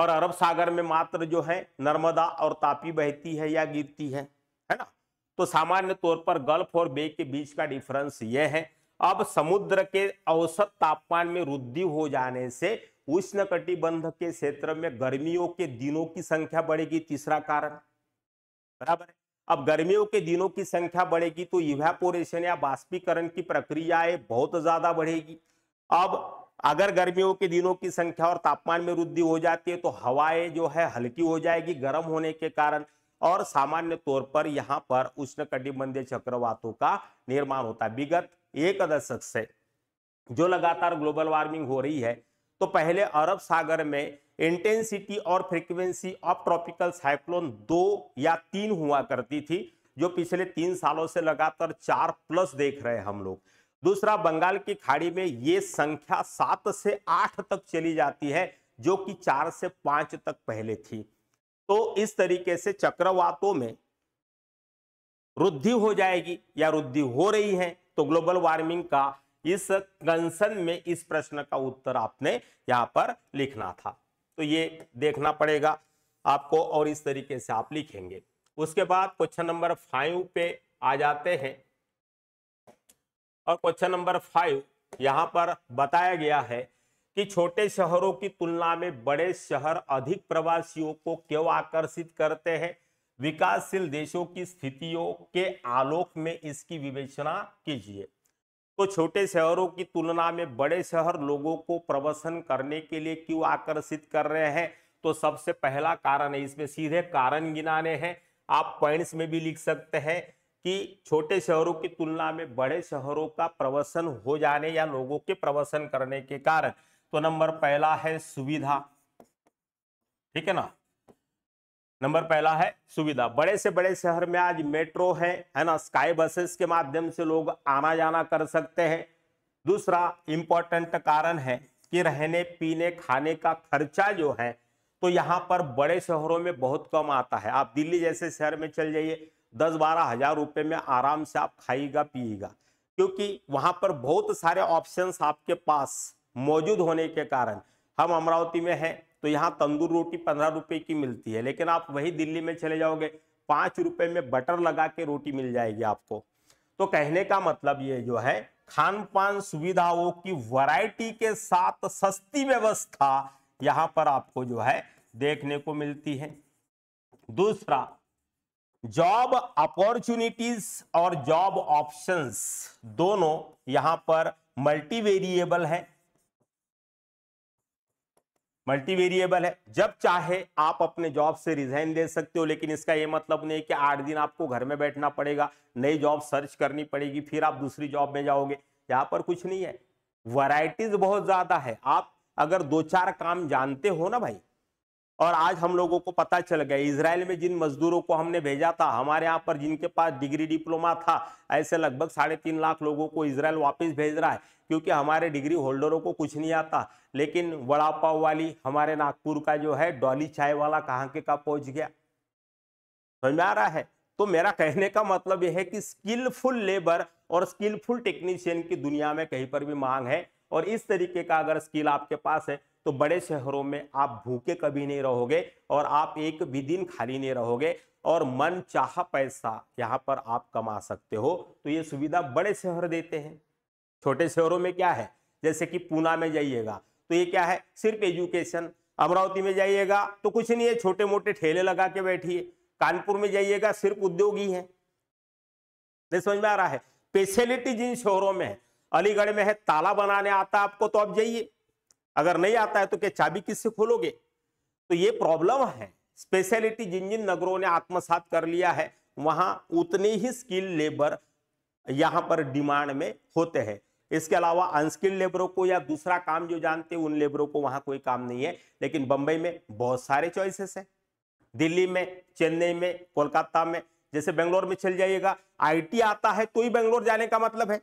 और अरब सागर में मात्र जो है नर्मदा और तापी बहती है या गिरती है है ना तो सामान्य तौर पर गल्फ और बे के बीच का डिफरेंस यह है अब समुद्र के औसत तापमान में वृद्धि हो जाने से उष्ण कटिबंध के क्षेत्र में गर्मियों के दिनों की संख्या बढ़ेगी तीसरा कारण बराबर है अब गर्मियों के दिनों की संख्या बढ़ेगी तो इवेपोरेशन या बाष्पीकरण की प्रक्रियाएं बहुत ज्यादा बढ़ेगी अब अगर गर्मियों के दिनों की संख्या और तापमान में वृद्धि हो जाती है तो हवाएं जो है हल्की हो जाएगी गर्म होने के कारण और सामान्य तौर पर यहाँ पर उष्ण कटिबंधीय चक्रवातों का निर्माण होता है विगत एक दशक से जो लगातार ग्लोबल वार्मिंग हो रही है तो पहले अरब सागर में इंटेंसिटी और फ्रीक्वेंसी ऑफ ट्रॉपिकल साइक्लोन दो या तीन हुआ करती थी जो पिछले तीन सालों से लगातार चार प्लस देख रहे हैं हम लोग दूसरा बंगाल की खाड़ी में ये संख्या सात से आठ तक चली जाती है जो कि चार से पांच तक पहले थी तो इस तरीके से चक्रवातों में वृद्धि हो जाएगी या वृद्धि हो रही है तो ग्लोबल वार्मिंग का इस कंसन में इस प्रश्न का उत्तर आपने यहां पर लिखना था तो ये देखना पड़ेगा आपको और इस तरीके से आप लिखेंगे उसके बाद क्वेश्चन नंबर फाइव पे आ जाते हैं और क्वेश्चन नंबर फाइव यहाँ पर बताया गया है कि छोटे शहरों की तुलना में बड़े शहर अधिक प्रवासियों को क्यों आकर्षित करते हैं विकासशील देशों की स्थितियों के आलोक में इसकी विवेचना कीजिए तो छोटे शहरों की तुलना में बड़े शहर लोगों को प्रवसन करने के लिए क्यों आकर्षित कर रहे हैं तो सबसे पहला कारण है इसमें सीधे कारण गिनाने हैं आप पॉइंट्स में भी लिख सकते हैं कि छोटे शहरों की तुलना में बड़े शहरों का प्रवसन हो जाने या लोगों के प्रवसन करने के कारण तो नंबर पहला है सुविधा ठीक है ना नंबर पहला है सुविधा बड़े से बड़े शहर में आज मेट्रो है है ना स्काई बसेस के माध्यम से लोग आना जाना कर सकते हैं दूसरा इम्पोर्टेंट कारण है कि रहने पीने खाने का खर्चा जो है तो यहाँ पर बड़े शहरों में बहुत कम आता है आप दिल्ली जैसे शहर में चल जाइए दस बारह हजार रुपये में आराम से आप खाइएगा पिएगा क्योंकि वहाँ पर बहुत सारे ऑप्शंस आपके पास मौजूद होने के कारण हम अमरावती में हैं तो यहाँ तंदूर रोटी पंद्रह रुपए की मिलती है लेकिन आप वही दिल्ली में चले जाओगे पाँच रुपए में बटर लगा के रोटी मिल जाएगी आपको तो कहने का मतलब ये जो है खान पान सुविधाओं की वैरायटी के साथ सस्ती व्यवस्था यहाँ पर आपको जो है देखने को मिलती है दूसरा जॉब अपॉर्चुनिटीज और जॉब ऑप्शंस दोनों यहाँ पर मल्टीवेरिएबल है मल्टीवेरिएबल है जब चाहे आप अपने जॉब से रिजाइन दे सकते हो लेकिन इसका यह मतलब नहीं कि आठ दिन आपको घर में बैठना पड़ेगा नई जॉब सर्च करनी पड़ेगी फिर आप दूसरी जॉब में जाओगे यहाँ पर कुछ नहीं है वराइटीज बहुत ज्यादा है आप अगर दो चार काम जानते हो ना भाई और आज हम लोगों को पता चल गया इसराइल में जिन मजदूरों को हमने भेजा था हमारे यहाँ पर जिनके पास डिग्री डिप्लोमा था ऐसे लगभग साढ़े तीन लाख लोगों को इसराइल वापस भेज रहा है क्योंकि हमारे डिग्री होल्डरों को कुछ नहीं आता लेकिन वड़ा पाव वाली हमारे नागपुर का जो है डॉली चाय वाला कहाँ के का पहुँच गया समझ में आ रहा है तो मेरा कहने का मतलब यह है कि स्किलफुल लेबर और स्किलफुल टेक्नीशियन की दुनिया में कहीं पर भी मांग है और इस तरीके का अगर स्किल आपके पास है तो बड़े शहरों में आप भूखे कभी नहीं रहोगे और आप एक भी दिन खाली नहीं रहोगे और मन चाह पैसा यहाँ पर आप कमा सकते हो तो ये सुविधा बड़े शहर देते हैं छोटे शहरों में क्या है जैसे कि पूना में जाइएगा तो ये क्या है सिर्फ एजुकेशन अमरावती में जाइएगा तो कुछ नहीं है छोटे मोटे ठेले लगा के बैठिए कानपुर में जाइएगा सिर्फ उद्योग ही है नहीं समझ में आ रहा है स्पेशलिटी जिन शहरों में है अलीगढ़ में है ताला बनाने आता आपको तो आप जाइए अगर नहीं आता है तो क्या चाबी किससे खोलोगे तो ये प्रॉब्लम है स्पेशलिटी जिन जिन नगरों ने आत्मसात कर लिया है वहां उतनी ही स्किल लेबर यहाँ पर डिमांड में होते हैं इसके अलावा अनस्किल लेबरों को या दूसरा काम जो जानते हैं उन लेबरों को वहां कोई काम नहीं है लेकिन बंबई में बहुत सारे चॉइसेस हैं दिल्ली में चेन्नई में कोलकाता में जैसे बेंगलोर में चल जाइएगा आईटी आता है तो ही बेंगलोर जाने का मतलब है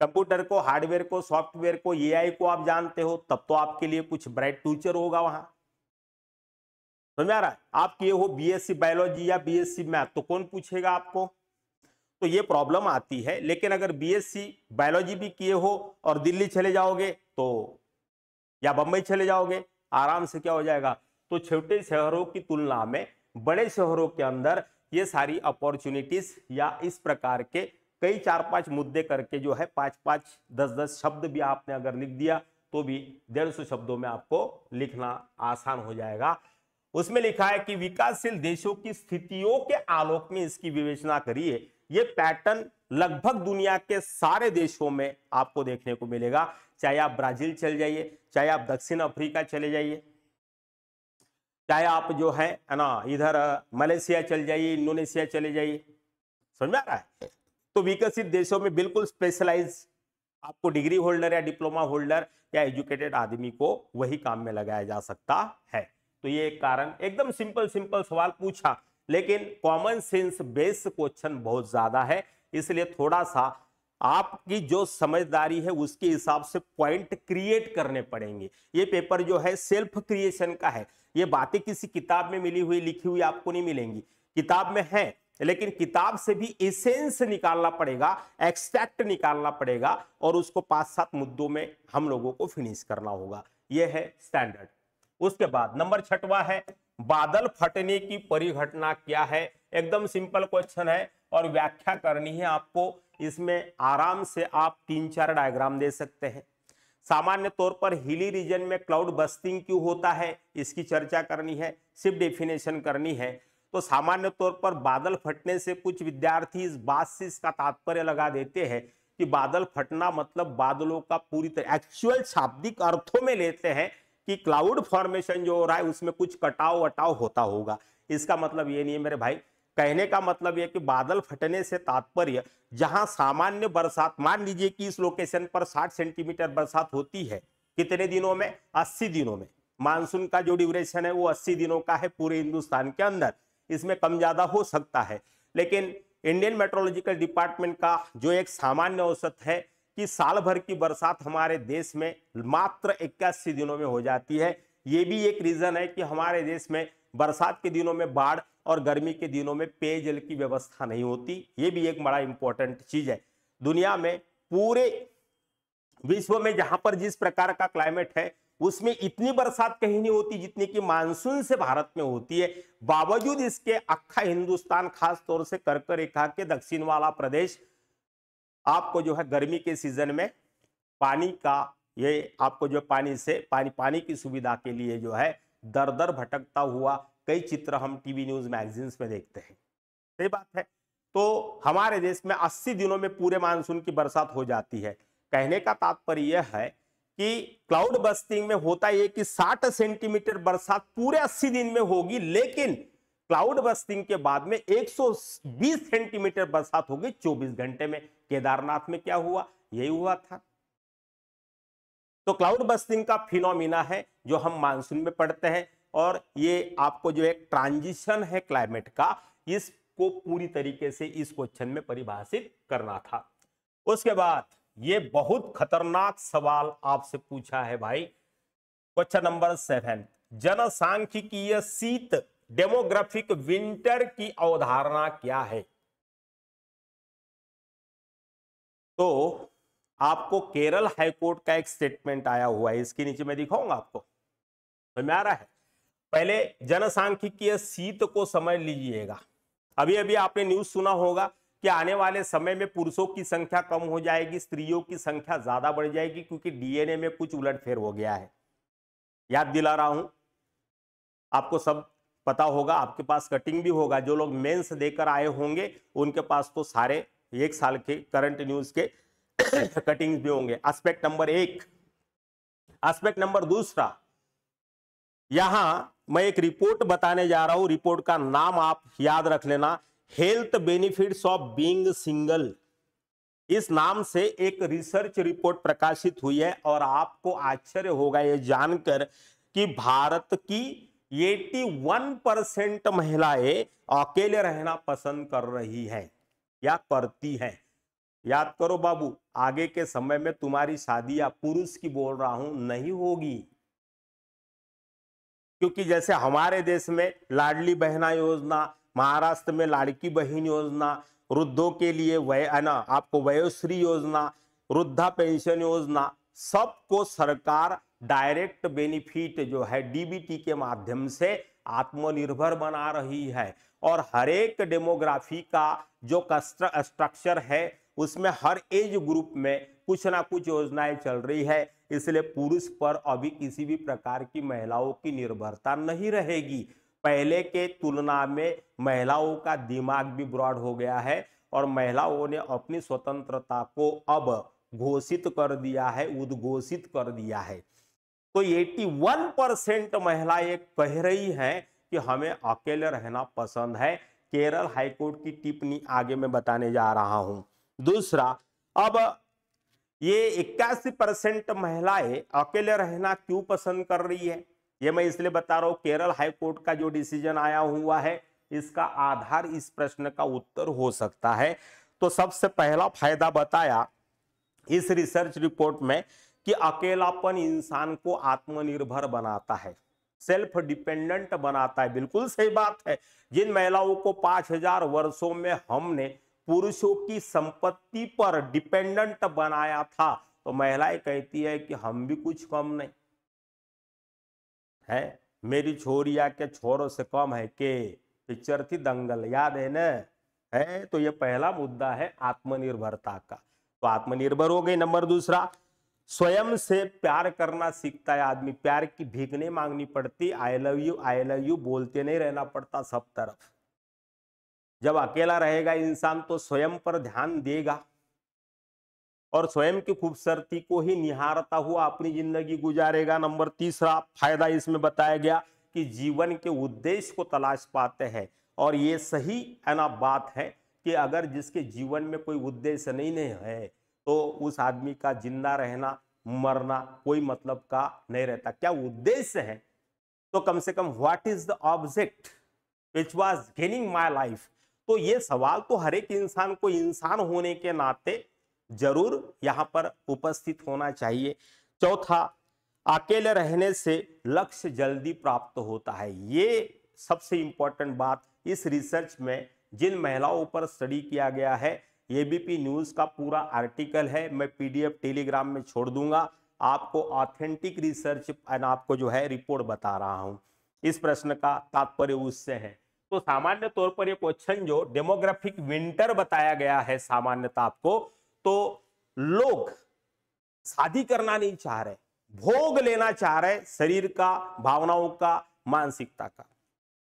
कंप्यूटर को हार्डवेयर को सॉफ्टवेयर को ए को आप जानते हो तब तो आपके लिए कुछ ब्राइट फ्यूचर होगा वहां समझ आ रहा है आप किए हो बीएससी बायोलॉजी या बीएससी मैथ तो कौन पूछेगा आपको तो ये प्रॉब्लम आती है लेकिन अगर बीएससी बायोलॉजी भी किए हो और दिल्ली चले जाओगे तो या बम्बई चले जाओगे आराम से क्या हो जाएगा तो छोटे शहरों की तुलना में बड़े शहरों के अंदर ये सारी अपॉर्चुनिटीज या इस प्रकार के कई चार पांच मुद्दे करके जो है पांच पांच दस दस शब्द भी आपने अगर लिख दिया तो भी डेढ़ सौ शब्दों में आपको लिखना आसान हो जाएगा उसमें लिखा है कि विकासशील देशों की स्थितियों के आलोक में इसकी विवेचना करिए यह पैटर्न लगभग दुनिया के सारे देशों में आपको देखने को मिलेगा चाहे आप ब्राजील चले जाइए चाहे आप दक्षिण अफ्रीका चले जाइए चाहे आप जो है ना इधर मलेशिया चल जाइए इंडोनेशिया चले जाइए समझ में आ रहा है तो विकसित देशों में बिल्कुल स्पेशलाइज आपको डिग्री होल्डर या डिप्लोमा होल्डर या एजुकेटेड आदमी को वही काम में लगाया जा सकता है तो ये एक कारण एकदम सिंपल सिंपल सवाल पूछा लेकिन कॉमन सेंस बेस क्वेश्चन बहुत ज्यादा है इसलिए थोड़ा सा आपकी जो समझदारी है उसके हिसाब से पॉइंट क्रिएट करने पड़ेंगे ये पेपर जो है सेल्फ क्रिएशन का है ये बातें किसी किताब में मिली हुई लिखी हुई आपको नहीं मिलेंगी किताब में है लेकिन किताब से भी एसेंस निकालना पड़ेगा एक्सट्रैक्ट निकालना पड़ेगा और उसको पांच सात मुद्दों में हम लोगों को फिनिश करना होगा यह है स्टैंडर्ड उसके बाद नंबर छठवा है बादल फटने की परिघटना क्या है एकदम सिंपल क्वेश्चन है और व्याख्या करनी है आपको इसमें आराम से आप तीन चार डायग्राम दे सकते हैं सामान्य तौर पर हिली रीजन में क्लाउड बस्टिंग क्यों होता है इसकी चर्चा करनी है सिर्फ डेफिनेशन करनी है तो सामान्य तौर पर बादल फटने से कुछ विद्यार्थी इस बात से इसका तात्पर्य लगा देते हैं कि बादल फटना मतलब बादलों का पूरी तरह एक्चुअल शाब्दिक अर्थों में लेते हैं कि क्लाउड फॉर्मेशन जो हो रहा है उसमें कुछ कटाव वटाव होता होगा इसका मतलब ये नहीं है मेरे भाई कहने का मतलब यह कि बादल फटने से तात्पर्य जहां सामान्य बरसात मान लीजिए कि इस लोकेशन पर 60 सेंटीमीटर बरसात होती है कितने दिनों में 80 दिनों में मानसून का जो ड्यूरेशन है वो 80 दिनों का है पूरे हिंदुस्तान के अंदर इसमें कम ज़्यादा हो सकता है लेकिन इंडियन मेट्रोलॉजिकल डिपार्टमेंट का जो एक सामान्य औसत है कि साल भर की बरसात हमारे देश में मात्र इक्यासी दिनों में हो जाती है ये भी एक रीज़न है कि हमारे देश में बरसात के दिनों में बाढ़ और गर्मी के दिनों में पेयजल की व्यवस्था नहीं होती ये भी एक बड़ा इंपॉर्टेंट चीज़ है दुनिया में पूरे विश्व में जहां पर जिस प्रकार का क्लाइमेट है उसमें इतनी बरसात कहीं नहीं होती जितनी कि मानसून से भारत में होती है बावजूद इसके अखा हिंदुस्तान खास तौर से कर्क रेखा के दक्षिण वाला प्रदेश आपको जो है गर्मी के सीजन में पानी का ये आपको जो पानी से पानी पानी की सुविधा के लिए जो है दर दर भटकता हुआ कई चित्र हम टीवी न्यूज मैगजीन्स में देखते हैं सही बात है तो हमारे देश में 80 दिनों में पूरे मानसून की बरसात हो जाती है कहने का तात्पर्य यह है कि क्लाउड बस्टिंग में होता है कि 60 सेंटीमीटर बरसात पूरे 80 दिन में होगी लेकिन क्लाउड बस्टिंग के बाद में 120 सेंटीमीटर बरसात होगी 24 घंटे में केदारनाथ में क्या हुआ यही हुआ था तो क्लाउड बस्टिंग का फिनोमिना है जो हम मानसून में पढ़ते हैं और ये आपको जो एक ट्रांजिशन है क्लाइमेट का इसको पूरी तरीके से इस क्वेश्चन में परिभाषित करना था उसके बाद ये बहुत खतरनाक सवाल आपसे पूछा है भाई क्वेश्चन नंबर सेवन जनसांख्यिकीय शीत डेमोग्राफिक विंटर की अवधारणा क्या है तो आपको केरल हाईकोर्ट का एक स्टेटमेंट आया हुआ है इसके नीचे मैं दिखाऊंगा आपको तो मैं आ रहा है पहले जनसांख्यिकीय शीत को समझ लीजिएगा अभी अभी आपने न्यूज सुना होगा कि आने वाले समय में पुरुषों की संख्या कम हो जाएगी स्त्रियों की संख्या ज्यादा बढ़ जाएगी क्योंकि डीएनए में कुछ उलटफेर हो गया है याद दिला रहा हूं आपको सब पता होगा आपके पास कटिंग भी होगा जो लोग मेंस देकर आए होंगे उनके पास तो सारे एक साल के करंट न्यूज के कटिंग भी होंगे एस्पेक्ट नंबर एक एस्पेक्ट नंबर दूसरा यहां मैं एक रिपोर्ट बताने जा रहा हूं रिपोर्ट का नाम आप याद रख लेना health benefits of being single इस नाम से एक रिसर्च रिपोर्ट प्रकाशित हुई है और आपको आश्चर्य होगा ये जानकर कि भारत की 81 परसेंट महिलाएं अकेले रहना पसंद कर रही है या करती है याद करो बाबू आगे के समय में तुम्हारी शादी या पुरुष की बोल रहा हूं नहीं होगी क्योंकि जैसे हमारे देश में लाडली बहना योजना महाराष्ट्र में लाड़की बहन योजना वृद्धों के लिए वय ना आपको वयोश्री योजना वृद्धा पेंशन योजना सबको सरकार डायरेक्ट बेनिफिट जो है डीबीटी के माध्यम से आत्मनिर्भर बना रही है और हरेक डेमोग्राफी का जो स्ट्रक्चर है उसमें हर एज ग्रुप में कुछ ना कुछ योजनाएं चल रही है इसलिए पुरुष पर अभी किसी भी प्रकार की महिलाओं की निर्भरता नहीं रहेगी पहले के तुलना में महिलाओं का दिमाग भी ब्रॉड हो गया है और महिलाओं ने अपनी स्वतंत्रता को अब घोषित कर दिया है उद्घोषित कर दिया है तो 81 परसेंट महिलाएं कह रही हैं कि हमें अकेले रहना पसंद है केरल हाईकोर्ट की टिप्पणी आगे मैं बताने जा रहा हूं दूसरा अब ये इक्यासी परसेंट महिलाएं अकेले रहना क्यों पसंद कर रही है ये मैं इसलिए बता रहा हूँ केरल हाईकोर्ट का जो डिसीजन आया हुआ है इसका आधार इस प्रश्न का उत्तर हो सकता है तो सबसे पहला फायदा बताया इस रिसर्च रिपोर्ट में कि अकेलापन इंसान को आत्मनिर्भर बनाता है सेल्फ डिपेंडेंट बनाता है बिल्कुल सही बात है जिन महिलाओं को पांच हजार वर्षों में हमने पुरुषों की संपत्ति पर डिपेंडेंट बनाया था तो महिलाएं कहती है कि हम भी कुछ कम नहीं है मेरी छोरिया के छोरों से कम है के पिक्चर थी दंगल याद है ना है तो ये पहला मुद्दा है आत्मनिर्भरता का तो आत्मनिर्भर हो गई नंबर दूसरा स्वयं से प्यार करना सीखता है आदमी प्यार की भीख नहीं मांगनी पड़ती I love you I love you बोलते नहीं रहना पड़ता सब तरफ जब अकेला रहेगा इंसान तो स्वयं पर ध्यान देगा और स्वयं की खूबसूरती को ही निहारता हुआ अपनी जिंदगी गुजारेगा नंबर तीसरा फायदा इसमें बताया गया कि जीवन के उद्देश्य को तलाश पाते हैं और ये सही है ना बात है कि अगर जिसके जीवन में कोई उद्देश्य नहीं, नहीं है तो उस आदमी का जिंदा रहना मरना कोई मतलब का नहीं रहता क्या उद्देश्य है तो कम से कम what is the object which was gaining my life तो ये सवाल तो हर एक इंसान को इंसान होने के नाते जरूर यहाँ पर उपस्थित होना चाहिए चौथा अकेले रहने से लक्ष्य जल्दी प्राप्त होता है ये सबसे इंपॉर्टेंट बात इस रिसर्च में जिन महिलाओं पर स्टडी किया गया है एबीपी न्यूज़ का पूरा आर्टिकल है मैं पीडीएफ टेलीग्राम में छोड़ दूंगा आपको ऑथेंटिक रिसर्च एंड आपको जो है रिपोर्ट बता रहा हूं इस प्रश्न का तात्पर्य उससे है तो सामान्य तौर पर यह क्वेश्चन जो डेमोग्राफिक विंटर बताया गया है सामान्यता आपको तो लोग शादी करना नहीं चाह रहे भोग लेना चाह रहे शरीर का भावनाओं का मानसिकता का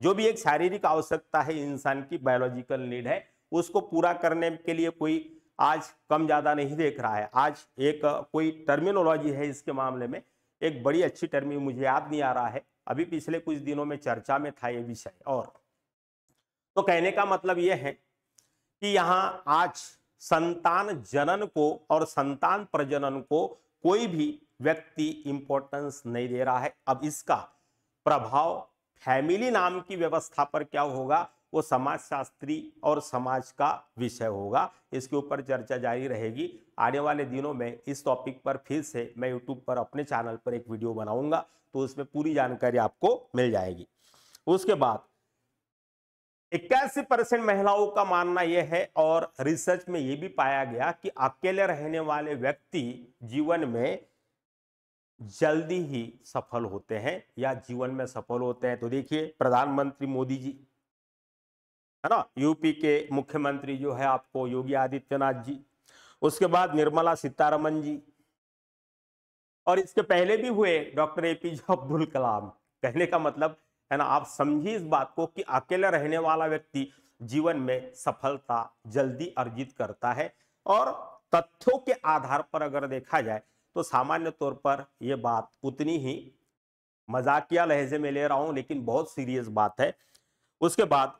जो भी एक शारीरिक आवश्यकता है इंसान की बायोलॉजिकल नीड है उसको पूरा करने के लिए कोई आज कम ज्यादा नहीं देख रहा है आज एक कोई टर्मिनोलॉजी है इसके मामले में एक बड़ी अच्छी टर्मी मुझे याद नहीं आ रहा है अभी पिछले कुछ दिनों में चर्चा में था ये विषय और तो कहने का मतलब यह है कि यहां आज संतान जनन को और संतान प्रजनन को कोई भी व्यक्ति इंपॉर्टेंस नहीं दे रहा है अब इसका प्रभाव फैमिली नाम की व्यवस्था पर क्या होगा वो समाजशास्त्री और समाज का विषय होगा इसके ऊपर चर्चा जारी रहेगी आने वाले दिनों में इस टॉपिक पर फिर से मैं यूट्यूब पर अपने चैनल पर एक वीडियो बनाऊंगा तो उसमें पूरी जानकारी आपको मिल जाएगी उसके बाद इक्यासी परसेंट महिलाओं का मानना यह है और रिसर्च में यह भी पाया गया कि अकेले रहने वाले व्यक्ति जीवन में जल्दी ही सफल होते हैं या जीवन में सफल होते हैं तो देखिए प्रधानमंत्री मोदी जी है ना यूपी के मुख्यमंत्री जो है आपको योगी आदित्यनाथ जी उसके बाद निर्मला सीतारमन जी और इसके पहले भी हुए doctor A P J Abdul Kalam कहने का मतलब है ना आप समझिए इस बात को कि अकेला रहने वाला व्यक्ति जीवन में सफलता जल्दी अर्जित करता है और तथ्यों के आधार पर अगर देखा जाए तो सामान्य तौर पर यह बात उतनी ही मजाकिया लहजे में ले रहा हूं लेकिन बहुत सीरियस बात है उसके बाद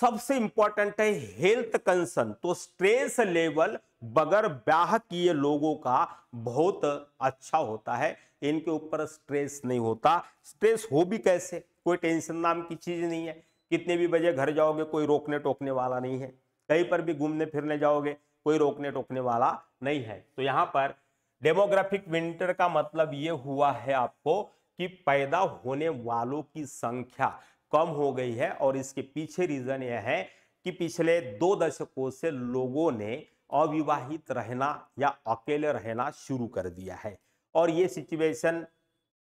सबसे इंपॉर्टेंट है हेल्थ कंसर्न तो स्ट्रेस लेवल बगैर ब्याह किए लोगों का बहुत अच्छा होता है इनके ऊपर स्ट्रेस नहीं होता स्ट्रेस हो भी कैसे कोई टेंशन नाम की चीज़ नहीं है कितने भी बजे घर जाओगे कोई रोकने टोकने वाला नहीं है कहीं पर भी घूमने फिरने जाओगे कोई रोकने टोकने वाला नहीं है तो यहाँ पर डेमोग्राफिक विंटर का मतलब ये हुआ है आपको कि पैदा होने वालों की संख्या कम हो गई है और इसके पीछे रीजन यह है कि पिछले दो दशकों से लोगों ने अविवाहित रहना या अकेले रहना शुरू कर दिया है और ये सिचुएशन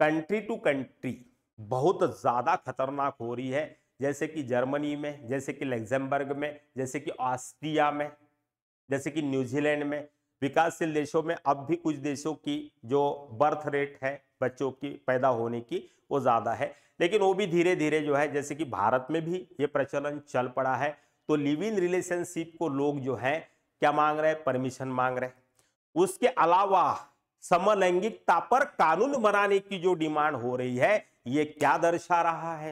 कंट्री टू कंट्री बहुत ज़्यादा खतरनाक हो रही है जैसे कि जर्मनी में जैसे कि लग्जमबर्ग में जैसे कि ऑस्ट्रिया में जैसे कि न्यूजीलैंड में विकासशील देशों में अब भी कुछ देशों की जो बर्थ रेट है बच्चों की पैदा होने की वो ज़्यादा है लेकिन वो भी धीरे धीरे जो है जैसे कि भारत में भी ये प्रचलन चल पड़ा है तो लिव इन रिलेशनशिप को लोग जो है क्या मांग रहे हैं परमिशन मांग रहे हैं उसके अलावा समलैंगिकता पर कानून बनाने की जो डिमांड हो रही है ये क्या दर्शा रहा है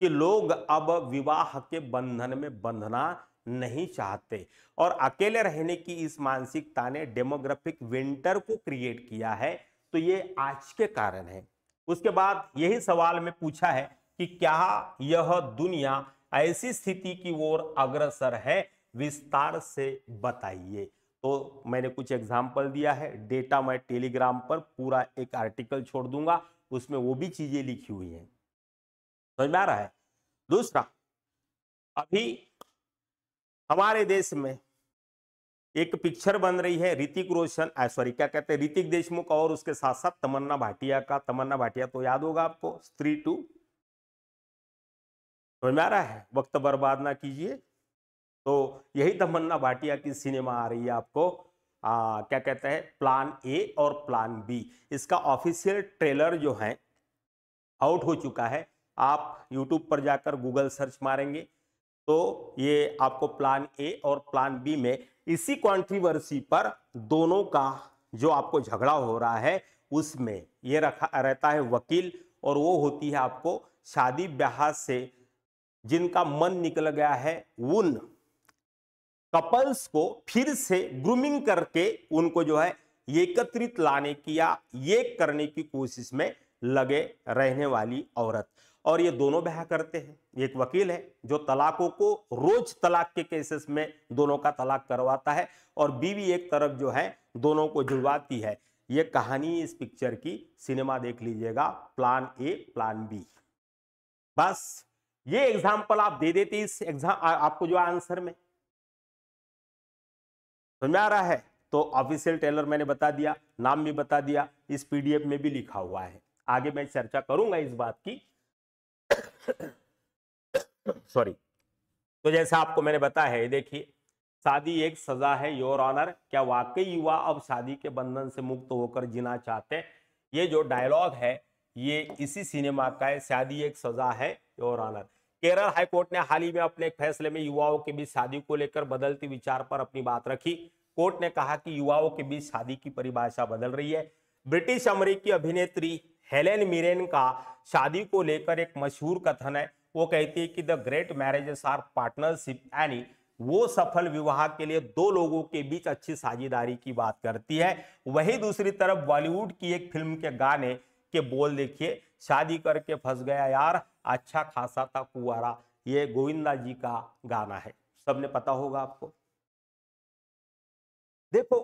कि लोग अब विवाह के बंधन में बंधना नहीं चाहते और अकेले रहने की इस मानसिकता ने डेमोग्राफिक विंटर को क्रिएट किया है तो ये आज के कारण है उसके बाद यही सवाल में पूछा है कि क्या यह दुनिया ऐसी स्थिति की ओर अग्रसर है विस्तार से बताइए तो मैंने कुछ एग्जाम्पल दिया है डेटा मैं टेलीग्राम पर पूरा एक आर्टिकल छोड़ दूंगा उसमें वो भी चीज़ें लिखी हुई हैं समझ में आ रहा है दूसरा अभी हमारे देश में एक पिक्चर बन रही है ऋतिक रोशन सॉरी क्या कहते हैं ऋतिक देशमुख और उसके साथ साथ तमन्ना भाटिया का तमन्ना भाटिया तो याद होगा आपको स्त्री टू समझ में आ रहा है वक्त बर्बाद ना कीजिए तो यही तमन्ना भाटिया की सिनेमा आ रही है आपको आ, क्या कहते हैं प्लान ए और प्लान बी इसका ऑफिशियल ट्रेलर जो है आउट हो चुका है आप यूट्यूब पर जाकर गूगल सर्च मारेंगे तो ये आपको प्लान ए और प्लान बी में इसी कॉन्ट्रीवर्सी पर दोनों का जो आपको झगड़ा हो रहा है उसमें ये रखा रहता है वकील और वो होती है आपको शादी ब्याह से जिनका मन निकल गया है उन कपल्स को फिर से ग्रूमिंग करके उनको जो है एकत्रित लाने की या एक करने की कोशिश में लगे रहने वाली औरत और ये दोनों ब्याह करते हैं एक वकील है जो तलाकों को रोज तलाक के केसेस में दोनों का तलाक करवाता है और बीवी एक तरफ जो है दोनों को जुड़वाती है ये कहानी इस पिक्चर की सिनेमा देख लीजिएगा प्लान ए प्लान बी बस ये एग्जाम्पल आप दे देते इस एग्जाम आपको जो आंसर में समझ तो में आ रहा है तो ऑफिशियल टेलर मैंने बता दिया नाम भी बता दिया इस पीडीएफ में भी लिखा हुआ है आगे मैं चर्चा करूंगा इस बात की सॉरी तो जैसा आपको मैंने बताया है देखिए शादी एक सजा है योर ऑनर क्या वाकई युवा अब शादी के बंधन से मुक्त होकर जीना चाहते हैं ये जो डायलॉग है ये इसी सिनेमा का है शादी एक सजा है योर ऑनर केरल हाईकोर्ट ने हाल ही में अपने एक फैसले में युवाओं के बीच शादी को लेकर बदलती विचार पर अपनी बात रखी कोर्ट ने कहा कि युवाओं के बीच शादी की परिभाषा बदल रही है ब्रिटिश अमेरिकी अभिनेत्री हेलेन मिरेन का शादी को लेकर एक मशहूर कथन है वो कहती है कि the great marriages are partnership यानी वो सफल विवाह के लिए दो लोगों के बीच अच्छी साझेदारी की बात करती है वही दूसरी तरफ बॉलीवुड की एक फिल्म के गाने के बोल देखिए शादी करके फंस गया यार अच्छा खासा था कुआरा ये गोविंदा जी का गाना है सबने पता होगा आपको देखो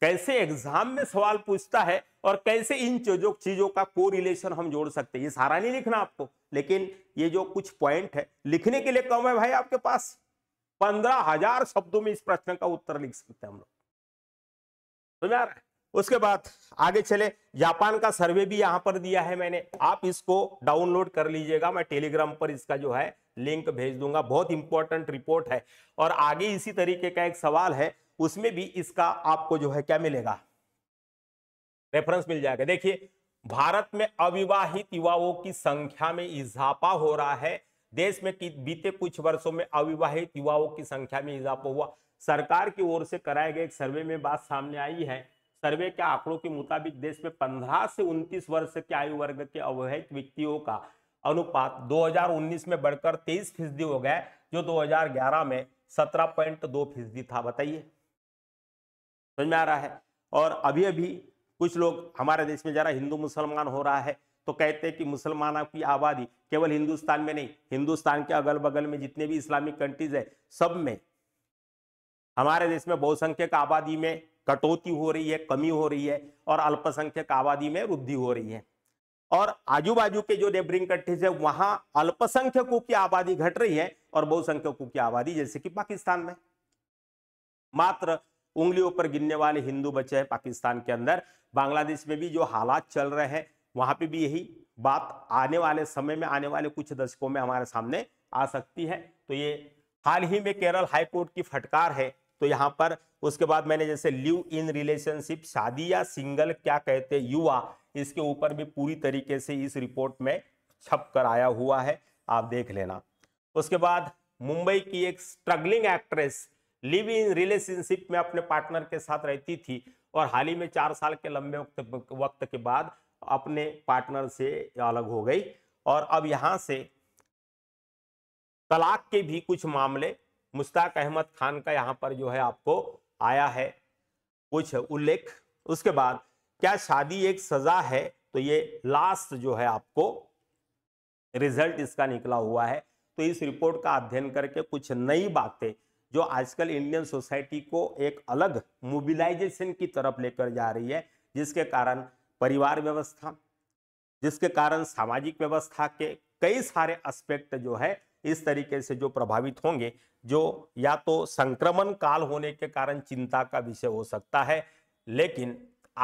कैसे एग्जाम में सवाल पूछता है और कैसे इन चीजों चीजों का को रिलेशन हम जोड़ सकते हैं ये सारा नहीं लिखना आपको लेकिन ये जो कुछ पॉइंट है लिखने के लिए कम है भाई आपके पास पंद्रह हजार शब्दों में इस प्रश्न का उत्तर लिख सकते हैं हम लोग समझ आ रहा है उसके बाद आगे चले जापान का सर्वे भी यहां पर दिया है मैंने आप इसको डाउनलोड कर लीजिएगा मैं टेलीग्राम पर इसका जो है लिंक भेज दूंगा बहुत इंपॉर्टेंट रिपोर्ट है और आगे इसी तरीके का एक सवाल है उसमें भी इसका आपको जो है क्या मिलेगा रेफरेंस मिल जाएगा देखिए भारत में अविवाहित युवाओं की संख्या में इजाफा हो रहा है देश में बीते कुछ वर्षों में अविवाहित युवाओं की संख्या में इजाफा हुआ सरकार की ओर से कराए गए एक सर्वे में बात सामने आई है सर्वे के आंकड़ों के मुताबिक देश में 15 से 29 वर्ष के आयु वर्ग के अवैध व्यक्तियों का अनुपात 2019 में बढ़कर 23 फीसदी हो गया जो 2011 में 17.2 फीसदी था बताइए समझ में आ रहा है और अभी अभी कुछ लोग हमारे देश में जरा हिंदू मुसलमान हो रहा है तो कहते हैं कि मुसलमानों की आबादी केवल हिंदुस्तान में नहीं हिंदुस्तान के अगल बगल में जितने भी इस्लामिक कंट्रीज है सब में हमारे देश में बहुसंख्यक आबादी में कटौती हो रही है कमी हो रही है और अल्पसंख्यक आबादी में वृद्धि हो रही है और आजू बाजू के जो नेबरिंग कंट्रीज है वहां अल्पसंख्यकों की आबादी घट रही है और बहुसंख्यकों की आबादी जैसे कि पाकिस्तान में मात्र उंगलियों पर गिनने वाले हिंदू बच्चे हैं पाकिस्तान के अंदर बांग्लादेश में भी जो हालात चल रहे हैं वहां पे भी यही बात आने वाले समय में आने वाले कुछ दशकों में हमारे सामने आ सकती है तो ये हाल ही में केरल हाईकोर्ट की फटकार है तो यहाँ पर उसके बाद मैंने जैसे लिव इन रिलेशनशिप शादी या सिंगल क्या कहते हैं युवा इसके ऊपर भी पूरी तरीके से इस रिपोर्ट में छप कर आया हुआ है आप देख लेना उसके बाद मुंबई की एक struggling actress live in relationship में अपने पार्टनर के साथ रहती थी और हाल ही में चार साल के लंबे वक्त वक्त के बाद अपने पार्टनर से अलग हो गई और अब यहाँ से तलाक के भी कुछ मामले मुश्ताक अहमद खान का यहाँ पर जो है आपको आया है कुछ उल्लेख उसके बाद क्या शादी एक सजा है तो ये लास्ट जो है आपको रिजल्ट इसका निकला हुआ है तो इस रिपोर्ट का अध्ययन करके कुछ नई बातें जो आजकल इंडियन सोसाइटी को एक अलग मोबिलाइजेशन की तरफ लेकर जा रही है जिसके कारण परिवार व्यवस्था जिसके कारण सामाजिक व्यवस्था के कई सारे एस्पेक्ट जो है इस तरीके से जो प्रभावित होंगे जो या तो संक्रमण काल होने के कारण चिंता का विषय हो सकता है लेकिन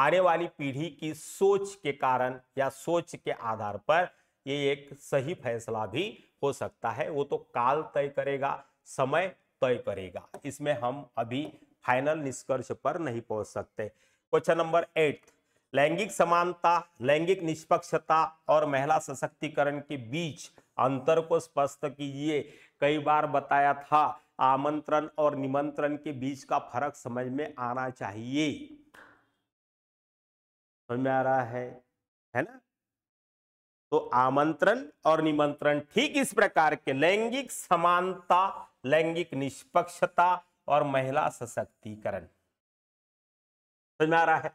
आने वाली पीढ़ी की सोच के कारण या सोच के आधार पर ये एक सही फैसला भी हो सकता है वो तो काल तय करेगा समय तय करेगा इसमें हम अभी फाइनल निष्कर्ष पर नहीं पहुंच सकते क्वेश्चन नंबर एट लैंगिक समानता लैंगिक निष्पक्षता और महिला सशक्तिकरण के बीच अंतर को स्पष्ट कीजिए कई बार बताया था आमंत्रण और निमंत्रण के बीच का फर्क समझ में आना चाहिए समझ में आ रहा है है ना तो आमंत्रण और निमंत्रण ठीक इस प्रकार के लैंगिक समानता लैंगिक निष्पक्षता और महिला सशक्तिकरण समझ में आ रहा है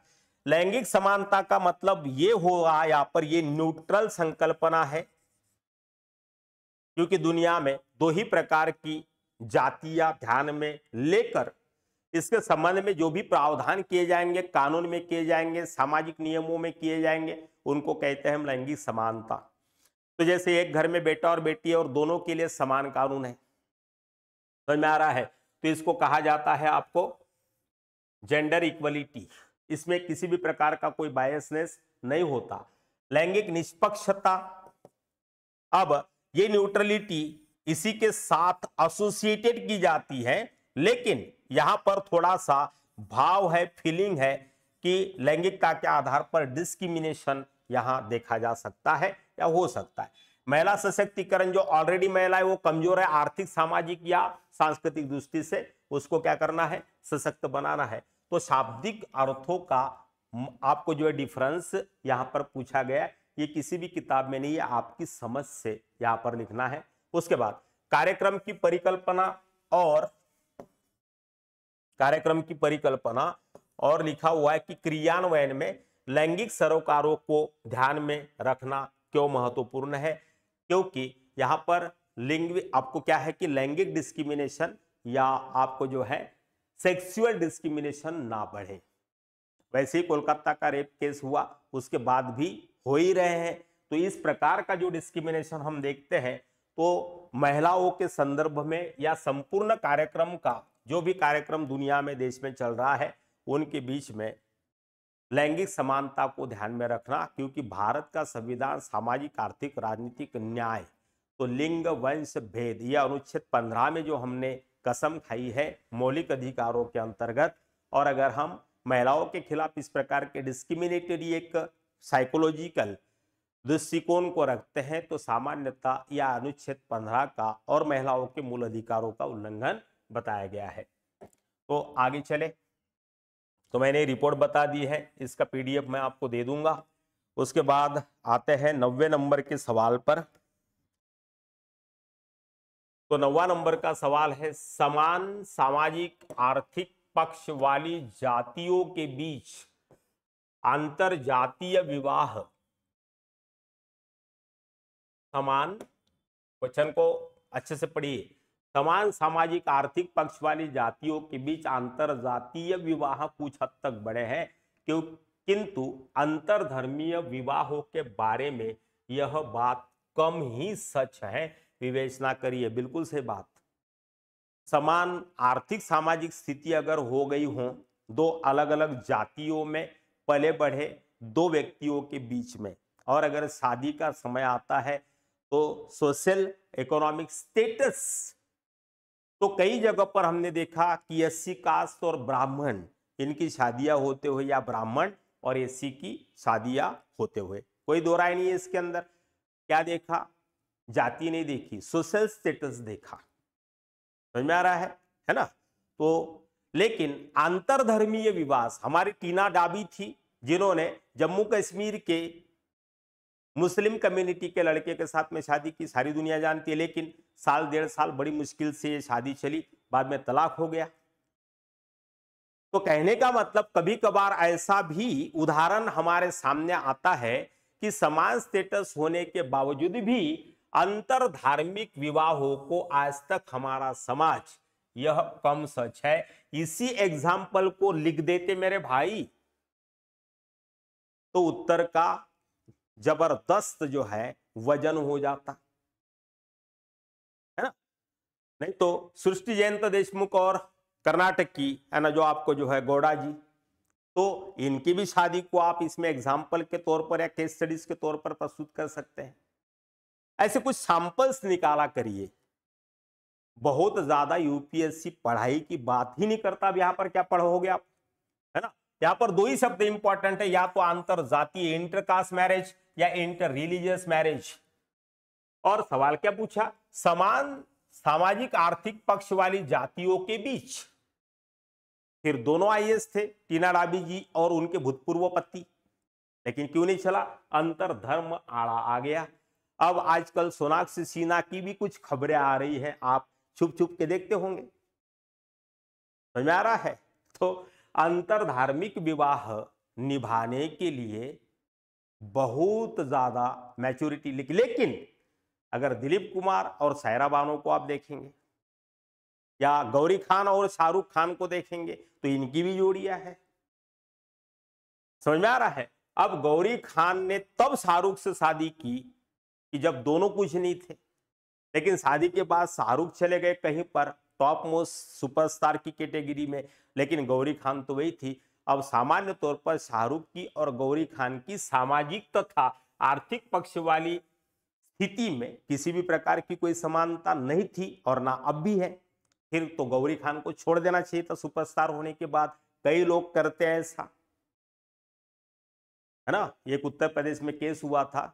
लैंगिक समानता का मतलब ये होगा यहां पर ये न्यूट्रल संकल्पना है क्योंकि दुनिया में दो ही प्रकार की जातियां ध्यान में लेकर इसके संबंध में जो भी प्रावधान किए जाएंगे कानून में किए जाएंगे सामाजिक नियमों में किए जाएंगे उनको कहते हैं हम लैंगिक समानता तो जैसे एक घर में बेटा और बेटी है और दोनों के लिए समान कानून है समझ तो में आ रहा है तो इसको कहा जाता है आपको जेंडर इक्वलिटी इसमें किसी भी प्रकार का कोई बायसनेस नहीं होता लैंगिक निष्पक्षता अब ये न्यूट्रलिटी इसी के साथ एसोसिएटेड की जाती है लेकिन यहां पर थोड़ा सा भाव है फीलिंग है कि लैंगिकता के आधार पर डिस्क्रिमिनेशन यहां देखा जा सकता है या हो सकता है महिला सशक्तिकरण जो ऑलरेडी महिला है वो कमजोर है आर्थिक सामाजिक या सांस्कृतिक दृष्टि से उसको क्या करना है सशक्त बनाना है तो शाब्दिक अर्थों का आपको जो है डिफरेंस यहां पर पूछा गया ये किसी भी किताब में नहीं है आपकी समझ से यहां पर लिखना है उसके बाद कार्यक्रम की परिकल्पना और कार्यक्रम की परिकल्पना और लिखा हुआ है कि क्रियान्वयन में लैंगिक सरोकारों को ध्यान में रखना क्यों महत्वपूर्ण है क्योंकि यहां पर लिंग आपको क्या है कि लैंगिक डिस्क्रिमिनेशन या आपको जो है सेक्सुअल डिस्क्रिमिनेशन ना बढ़े वैसे ही कोलकाता का रेप केस हुआ उसके बाद भी हो ही रहे हैं तो इस प्रकार का जो डिस्क्रिमिनेशन हम देखते हैं तो महिलाओं के संदर्भ में या संपूर्ण कार्यक्रम का जो भी कार्यक्रम दुनिया में देश में चल रहा है उनके बीच में लैंगिक समानता को ध्यान में रखना क्योंकि भारत का संविधान सामाजिक आर्थिक राजनीतिक न्याय तो लिंग वंश भेद या अनुच्छेद पंद्रह में जो हमने कसम खाई है मौलिक अधिकारों के अंतर्गत और अगर हम महिलाओं के खिलाफ इस प्रकार के डिस्क्रिमिनेटरी एक साइकोलॉजिकल दृष्टिकोण को रखते हैं तो सामान्यता या अनुच्छेद पंद्रह का और महिलाओं के मूल अधिकारों का उल्लंघन बताया गया है तो आगे चले तो मैंने रिपोर्ट बता दी है इसका पीडीएफ मैं आपको दे दूंगा उसके बाद आते हैं नब्बे नंबर के सवाल पर तो नवा नंबर का सवाल है समान सामाजिक आर्थिक पक्ष वाली जातियों के बीच अंतरजातीय विवाह समान क्वेश्चन को अच्छे से पढ़िए समान सामाजिक आर्थिक पक्ष वाली जातियों के बीच अंतरजातीय विवाह कुछ हद तक बड़े हैं क्यों किंतु अंतरधर्मीय विवाहों के बारे में यह बात कम ही सच है विवेचना करिए बिल्कुल से बात समान आर्थिक सामाजिक स्थिति अगर हो गई हो दो अलग अलग जातियों में पले बढ़े दो व्यक्तियों के बीच में और अगर शादी का समय आता है तो सोशल इकोनॉमिक स्टेटस तो कई जगह पर हमने देखा कि एस कास्ट और ब्राह्मण इनकी शादियां होते हुए या ब्राह्मण और एस सी की शादियां होते हुए कोई दो राय नहीं है इसके अंदर क्या देखा जाति नहीं देखी सोशल स्टेटस देखा समझ में आ रहा है है ना तो लेकिन अंतरधर्मीय विवाह हमारी टीना डाबी थी जिन्होंने जम्मू कश्मीर के मुस्लिम कम्युनिटी के लड़के के साथ में शादी की सारी दुनिया जानती है लेकिन साल डेढ़ साल बड़ी मुश्किल से ये शादी चली बाद में तलाक हो गया तो कहने का मतलब कभी कभार ऐसा भी उदाहरण हमारे सामने आता है कि समान स्टेटस होने के बावजूद भी अंतर धार्मिक विवाहों को आज तक हमारा समाज यह कम सच है इसी एग्जाम्पल को लिख देते मेरे भाई तो उत्तर का जबरदस्त जो है वजन हो जाता है ना नहीं तो सृष्टि जयंत देशमुख और कर्नाटक की है ना जो आपको जो है गौड़ा जी तो इनकी भी शादी को आप इसमें एग्जाम्पल के तौर पर या केस स्टडीज के तौर पर प्रस्तुत कर सकते हैं ऐसे कुछ सैंपल्स निकाला करिए बहुत ज्यादा यूपीएससी पढ़ाई की बात ही नहीं करता अब यहाँ पर क्या पढ़ोगे आप है ना यहाँ पर दो ही शब्द इंपॉर्टेंट है या तो अंतर जातीय इंटरकास्ट मैरिज या इंटर रिलीजियस मैरिज और सवाल क्या पूछा समान सामाजिक आर्थिक पक्ष वाली जातियों के बीच फिर दोनों आई थे टीना राबी जी और उनके भूतपूर्व पति लेकिन क्यों नहीं चला अंतर धर्म आड़ा आ गया अब आजकल सोनाक्षी सिन्हा की भी कुछ खबरें आ रही हैं आप छुप छुप के देखते होंगे समझ में आ रहा है तो धार्मिक विवाह निभाने के लिए बहुत ज़्यादा मैच्योरिटी लेकिन अगर दिलीप कुमार और सायरा बानो को आप देखेंगे या गौरी खान और शाहरुख खान को देखेंगे तो इनकी भी जोड़िया है समझ में आ रहा है अब गौरी खान ने तब शाहरुख से शादी की कि जब दोनों कुछ नहीं थे लेकिन शादी के बाद शाहरुख चले गए कहीं पर टॉप मोस्ट सुपरस्टार की कैटेगरी में लेकिन गौरी खान तो वही थी अब सामान्य तौर पर शाहरुख की और गौरी खान की सामाजिक तथा आर्थिक पक्ष वाली स्थिति में किसी भी प्रकार की कोई समानता नहीं थी और ना अब भी है फिर तो गौरी खान को छोड़ देना चाहिए था सुपरस्टार होने के बाद कई लोग करते हैं ऐसा है ना एक उत्तर प्रदेश में केस हुआ था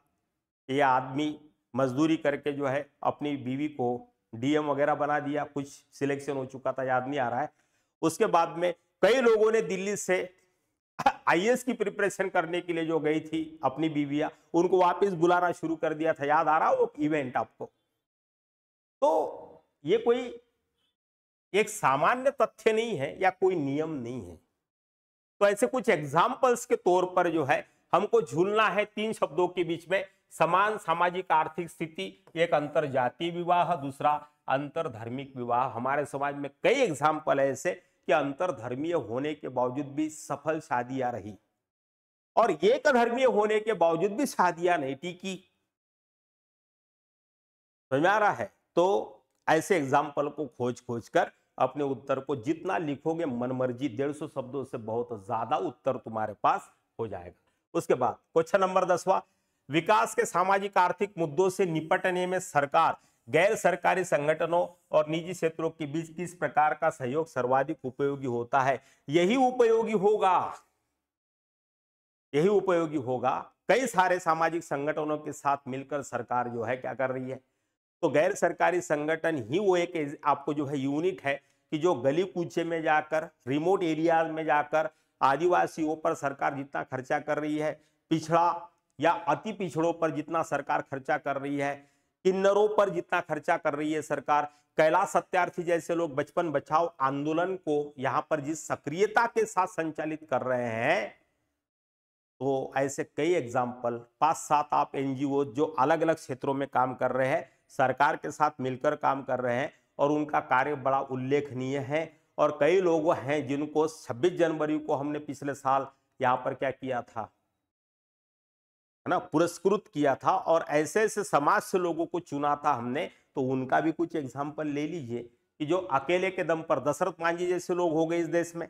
ये आदमी मजदूरी करके जो है अपनी बीवी को डीएम वगैरह बना दिया कुछ सिलेक्शन हो चुका था याद नहीं आ रहा है उसके बाद में कई लोगों ने दिल्ली से आईएएस की प्रिपरेशन करने के लिए जो गई थी अपनी बीविया उनको वापस बुलाना शुरू कर दिया था याद आ रहा वो इवेंट आपको तो ये कोई एक सामान्य तथ्य नहीं है या कोई नियम नहीं है तो ऐसे कुछ एग्जाम्पल्स के तौर पर जो है हमको झूलना है तीन शब्दों के बीच में समान सामाजिक आर्थिक स्थिति एक अंतर जातीय विवाह दूसरा अंतर धार्मिक विवाह हमारे समाज में कई एग्जाम्पल है ऐसे कि अंतर धर्मीय होने के बावजूद भी सफल शादियां रही और एक धर्मीय होने के बावजूद भी शादियां नहीं टिकी समझ आ रहा है तो ऐसे एग्जाम्पल को खोज खोज कर अपने उत्तर को जितना लिखोगे मनमर्जी डेढ़ सौ शब्दों से बहुत ज्यादा उत्तर तुम्हारे पास हो जाएगा उसके बाद क्वेश्चन नंबर दसवा विकास के सामाजिक आर्थिक मुद्दों से निपटने में सरकार गैर सरकारी संगठनों और निजी क्षेत्रों के बीच किस प्रकार का सहयोग सर्वाधिक उपयोगी होता है यही उपयोगी होगा यही उपयोगी होगा कई सारे सामाजिक संगठनों के साथ मिलकर सरकार जो है क्या कर रही है तो गैर सरकारी संगठन ही वो एक आपको जो है यूनिट है कि जो गली कूचे में जाकर रिमोट एरियाज में जाकर आदिवासियों पर सरकार जितना खर्चा कर रही है पिछड़ा या अति पिछड़ों पर जितना सरकार खर्चा कर रही है किन्नरों पर जितना खर्चा कर रही है सरकार कैलाश सत्यार्थी जैसे लोग बचपन बचाओ आंदोलन को यहां पर जिस सक्रियता के साथ संचालित कर रहे हैं तो ऐसे कई एग्जाम्पल पांच सात आप एनजीओ जो अलग अलग क्षेत्रों में काम कर रहे हैं सरकार के साथ मिलकर काम कर रहे हैं और उनका कार्य बड़ा उल्लेखनीय है और कई लोग हैं जिनको 26 जनवरी को हमने पिछले साल यहाँ पर क्या किया था है ना पुरस्कृत किया था और ऐसे ऐसे समाज से लोगों को चुना था हमने तो उनका भी कुछ एग्जाम्पल ले लीजिए कि जो अकेले के दम पर दशरथ मांझी जैसे लोग हो गए इस देश में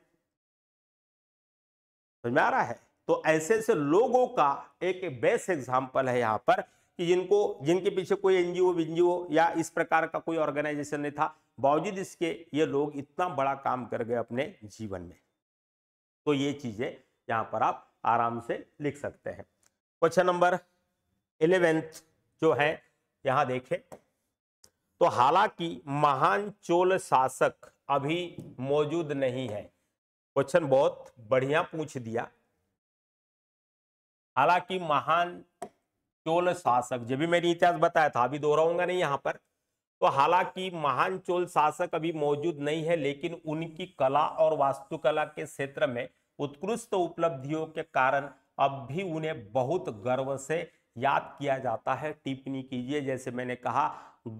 समझ में आ रहा है तो ऐसे ऐसे लोगों का एक बेस्ट एग्जाम्पल है यहाँ पर कि जिनको जिनके पीछे कोई एनजीओ बीनजीओ या इस प्रकार का कोई ऑर्गेनाइजेशन नहीं था बावजूद इसके ये लोग इतना बड़ा काम कर गए अपने जीवन में तो ये चीज़ें यहाँ पर आप आराम से लिख सकते हैं क्वेश्चन नंबर इलेवेंथ जो है यहां देखें तो हालांकि महान चोल शासक अभी मौजूद नहीं है क्वेश्चन बहुत बढ़िया पूछ दिया हालांकि महान चोल शासक जब भी मैंने इतिहास बताया था अभी दोहराऊंगा नहीं यहां पर तो हालांकि महान चोल शासक अभी मौजूद नहीं है लेकिन उनकी कला और वास्तुकला के क्षेत्र में उत्कृष्ट उपलब्धियों के कारण अब भी उन्हें बहुत गर्व से याद किया जाता है टिप्पणी कीजिए जैसे मैंने कहा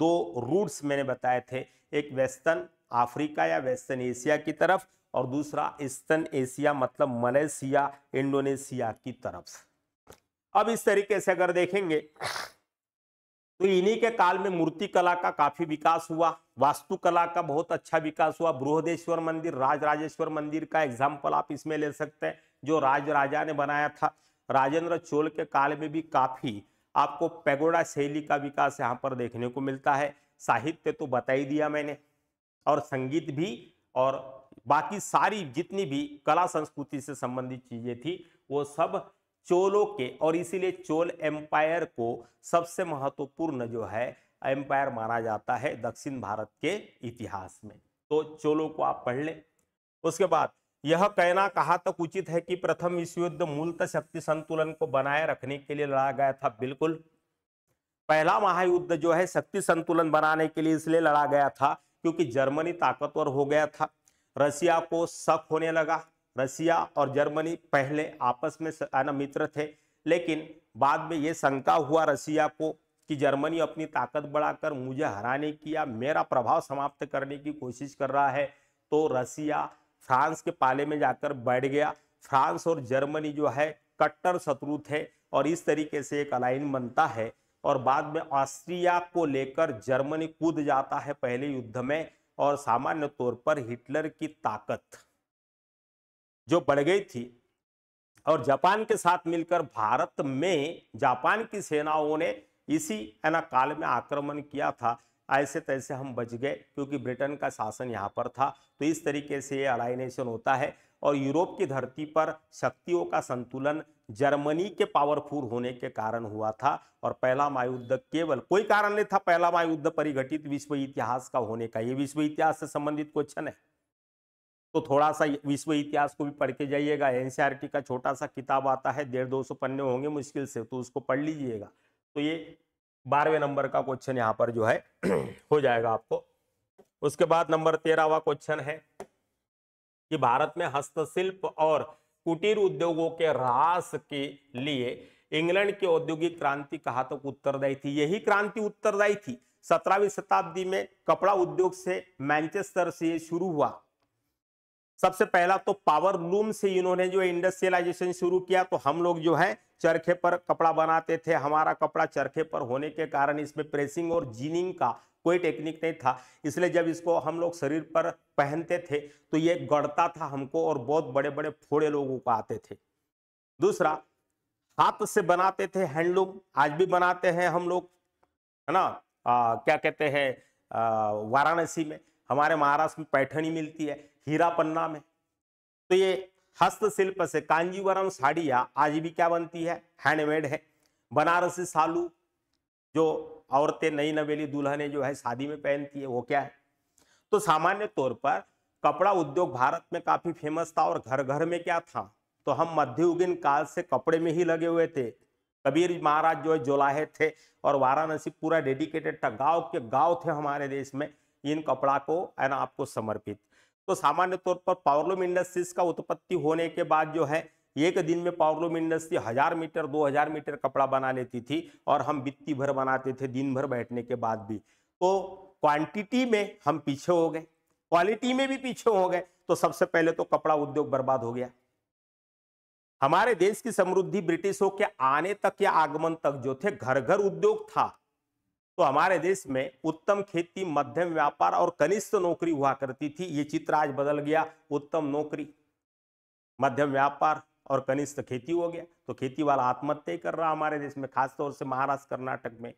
दो रूट्स मैंने बताए थे एक वेस्टर्न अफ्रीका या वेस्टर्न एशिया की तरफ और दूसरा ईस्टर्न एशिया मतलब मलेशिया इंडोनेशिया की तरफ अब इस तरीके से अगर देखेंगे तो इन्हीं के काल में मूर्ति कला का काफी विकास हुआ वास्तुकला का बहुत अच्छा विकास हुआ बृहदेश्वर मंदिर राजराजेश्वर मंदिर का एग्जाम्पल आप इसमें ले सकते हैं जो राज राजा ने बनाया था राजेंद्र चोल के काल में भी काफ़ी आपको पैगोडा शैली का विकास यहाँ पर देखने को मिलता है साहित्य तो बता ही दिया मैंने और संगीत भी और बाकी सारी जितनी भी कला संस्कृति से संबंधित चीज़ें थी वो सब चोलों के और इसीलिए चोल एम्पायर को सबसे महत्वपूर्ण जो है एम्पायर माना जाता है दक्षिण भारत के इतिहास में तो चोलों को आप पढ़ लें उसके बाद यह कहना कहा तक तो उचित है कि प्रथम विश्व युद्ध मूलतः शक्ति संतुलन को बनाए रखने के लिए लड़ा गया था बिल्कुल पहला महायुद्ध जो है शक्ति संतुलन बनाने के लिए इसलिए लड़ा गया था क्योंकि जर्मनी ताकतवर हो गया था रशिया को शक होने लगा रसिया और जर्मनी पहले आपस में मित्र थे लेकिन बाद में यह शंका हुआ रसिया को कि जर्मनी अपनी ताकत बढ़ाकर मुझे हराने की या मेरा प्रभाव समाप्त करने की कोशिश कर रहा है तो रसिया फ्रांस के पाले में जाकर बैठ गया फ्रांस और जर्मनी जो है कट्टर शत्रु थे और इस तरीके से एक अलाइन बनता है और बाद में ऑस्ट्रिया को लेकर जर्मनी कूद जाता है पहले युद्ध में और सामान्य तौर पर हिटलर की ताकत जो बढ़ गई थी और जापान के साथ मिलकर भारत में जापान की सेनाओं ने इसी है काल में आक्रमण किया था ऐसे तैसे हम बच गए क्योंकि ब्रिटेन का शासन यहाँ पर था तो इस तरीके से ये अलाइनेशन होता है और यूरोप की धरती पर शक्तियों का संतुलन जर्मनी के पावरफुल होने के कारण हुआ था और पहला महायुद्ध केवल कोई कारण नहीं था पहला महायुद्ध परिघटित विश्व इतिहास का होने का ये विश्व इतिहास से संबंधित क्वेश्चन है तो थोड़ा सा विश्व इतिहास को भी पढ़ के जाइएगा एनसीईआरटी का छोटा सा किताब आता है डेढ़ दो सौ पन्ने होंगे मुश्किल से तो उसको पढ़ लीजिएगा तो ये बारहवें नंबर का क्वेश्चन यहाँ पर जो है हो जाएगा आपको उसके बाद नंबर तेरहवा क्वेश्चन है कि भारत में हस्तशिल्प और कुटीर उद्योगों के ह्रास के लिए इंग्लैंड की औद्योगिक क्रांति कहा तक तो उत्तरदायी थी यही क्रांति उत्तरदायी थी सत्रहवीं शताब्दी में कपड़ा उद्योग से मैनचेस्टर से शुरू हुआ सबसे पहला तो पावर लूम से इन्होंने जो इंडस्ट्रियलाइजेशन शुरू किया तो हम लोग जो है चरखे पर कपड़ा बनाते थे हमारा कपड़ा चरखे पर होने के कारण इसमें प्रेसिंग और जीनिंग का कोई टेक्निक नहीं था इसलिए जब इसको हम लोग शरीर पर पहनते थे तो ये गढ़ता था हमको और बहुत बड़े बड़े फोड़े लोगों को आते थे दूसरा हाथ से बनाते थे हैंडलूम आज भी बनाते हैं हम लोग है ना आ, क्या कहते हैं वाराणसी में हमारे महाराष्ट्र में पैठनी मिलती है हीरा पन्ना में तो ये हस्तशिल्प से कांजीवरम साड़ियाँ आज भी क्या बनती है हैंडमेड है बनारसी सालू जो औरतें नई नवेली दुल्हने जो है शादी में पहनती है वो क्या है तो सामान्य तौर पर कपड़ा उद्योग भारत में काफ़ी फेमस था और घर घर में क्या था तो हम मध्ययुगीन काल से कपड़े में ही लगे हुए थे कबीर महाराज जो है जोलाहे थे और वाराणसी पूरा डेडिकेटेड था गाँव के गाँव थे हमारे देश में इन कपड़ा को है ना आपको समर्पित तो सामान्य तौर पर पावरलूम इंडस्ट्रीज का उत्पत्ति होने के बाद जो है एक दिन में पावरलूम इंडस्ट्री हजार मीटर दो हजार मीटर कपड़ा बना लेती थी और हम बित्ती भर बनाते थे दिन भर बैठने के बाद भी तो क्वांटिटी में हम पीछे हो गए क्वालिटी में भी पीछे हो गए तो सबसे पहले तो कपड़ा उद्योग बर्बाद हो गया हमारे देश की समृद्धि ब्रिटिशों के आने तक या आगमन तक जो थे घर घर उद्योग था तो हमारे देश में उत्तम खेती मध्यम व्यापार और कनिष्ठ नौकरी हुआ करती थी ये चित्र आज बदल गया उत्तम नौकरी मध्यम व्यापार और कनिष्ठ खेती हो गया तो खेती वाला आत्महत्या कर रहा हमारे देश में खासतौर से महाराष्ट्र कर्नाटक में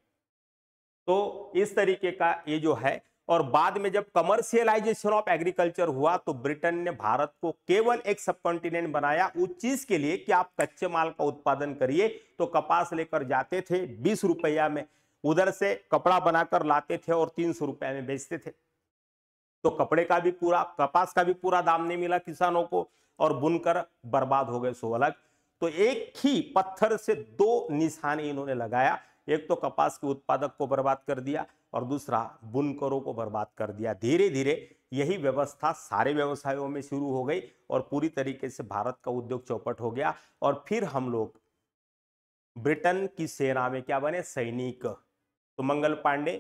तो इस तरीके का ये जो है और बाद में जब कमर्शियलाइजेशन ऑफ एग्रीकल्चर हुआ तो ब्रिटेन ने भारत को केवल एक सब कॉन्टिनेंट बनाया उस चीज के लिए कि आप कच्चे माल का उत्पादन करिए तो कपास लेकर जाते थे बीस रुपया में उधर से कपड़ा बनाकर लाते थे और तीन सौ रुपये में बेचते थे तो कपड़े का भी पूरा कपास का भी पूरा दाम नहीं मिला किसानों को और बुनकर बर्बाद हो गए सो अलग तो एक ही पत्थर से दो निशाने इन्होंने लगाया एक तो कपास के उत्पादक को बर्बाद कर दिया और दूसरा बुनकरों को बर्बाद कर दिया धीरे धीरे यही व्यवस्था सारे व्यवसायों में शुरू हो गई और पूरी तरीके से भारत का उद्योग चौपट हो गया और फिर हम लोग ब्रिटेन की सेना में क्या बने सैनिक तो मंगल पांडे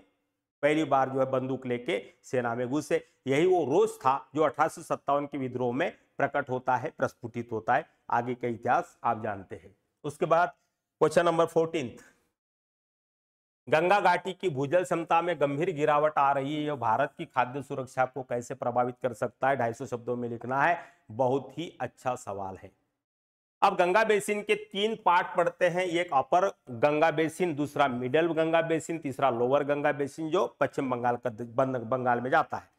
पहली बार जो है बंदूक लेके सेना में घुसे यही वो रोज था जो अठारह के विद्रोह में प्रकट होता है प्रस्फुटित होता है आगे का इतिहास आप जानते हैं उसके बाद क्वेश्चन नंबर फोर्टीन गंगा घाटी की भूजल क्षमता में गंभीर गिरावट आ रही है यह भारत की खाद्य सुरक्षा को कैसे प्रभावित कर सकता है 250 शब्दों में लिखना है बहुत ही अच्छा सवाल है अब गंगा बेसिन के तीन पार्ट पड़ते हैं एक अपर गंगा बेसिन दूसरा मिडल गंगा बेसिन तीसरा लोअर गंगा बेसिन जो पश्चिम बंगाल का बंगाल में जाता है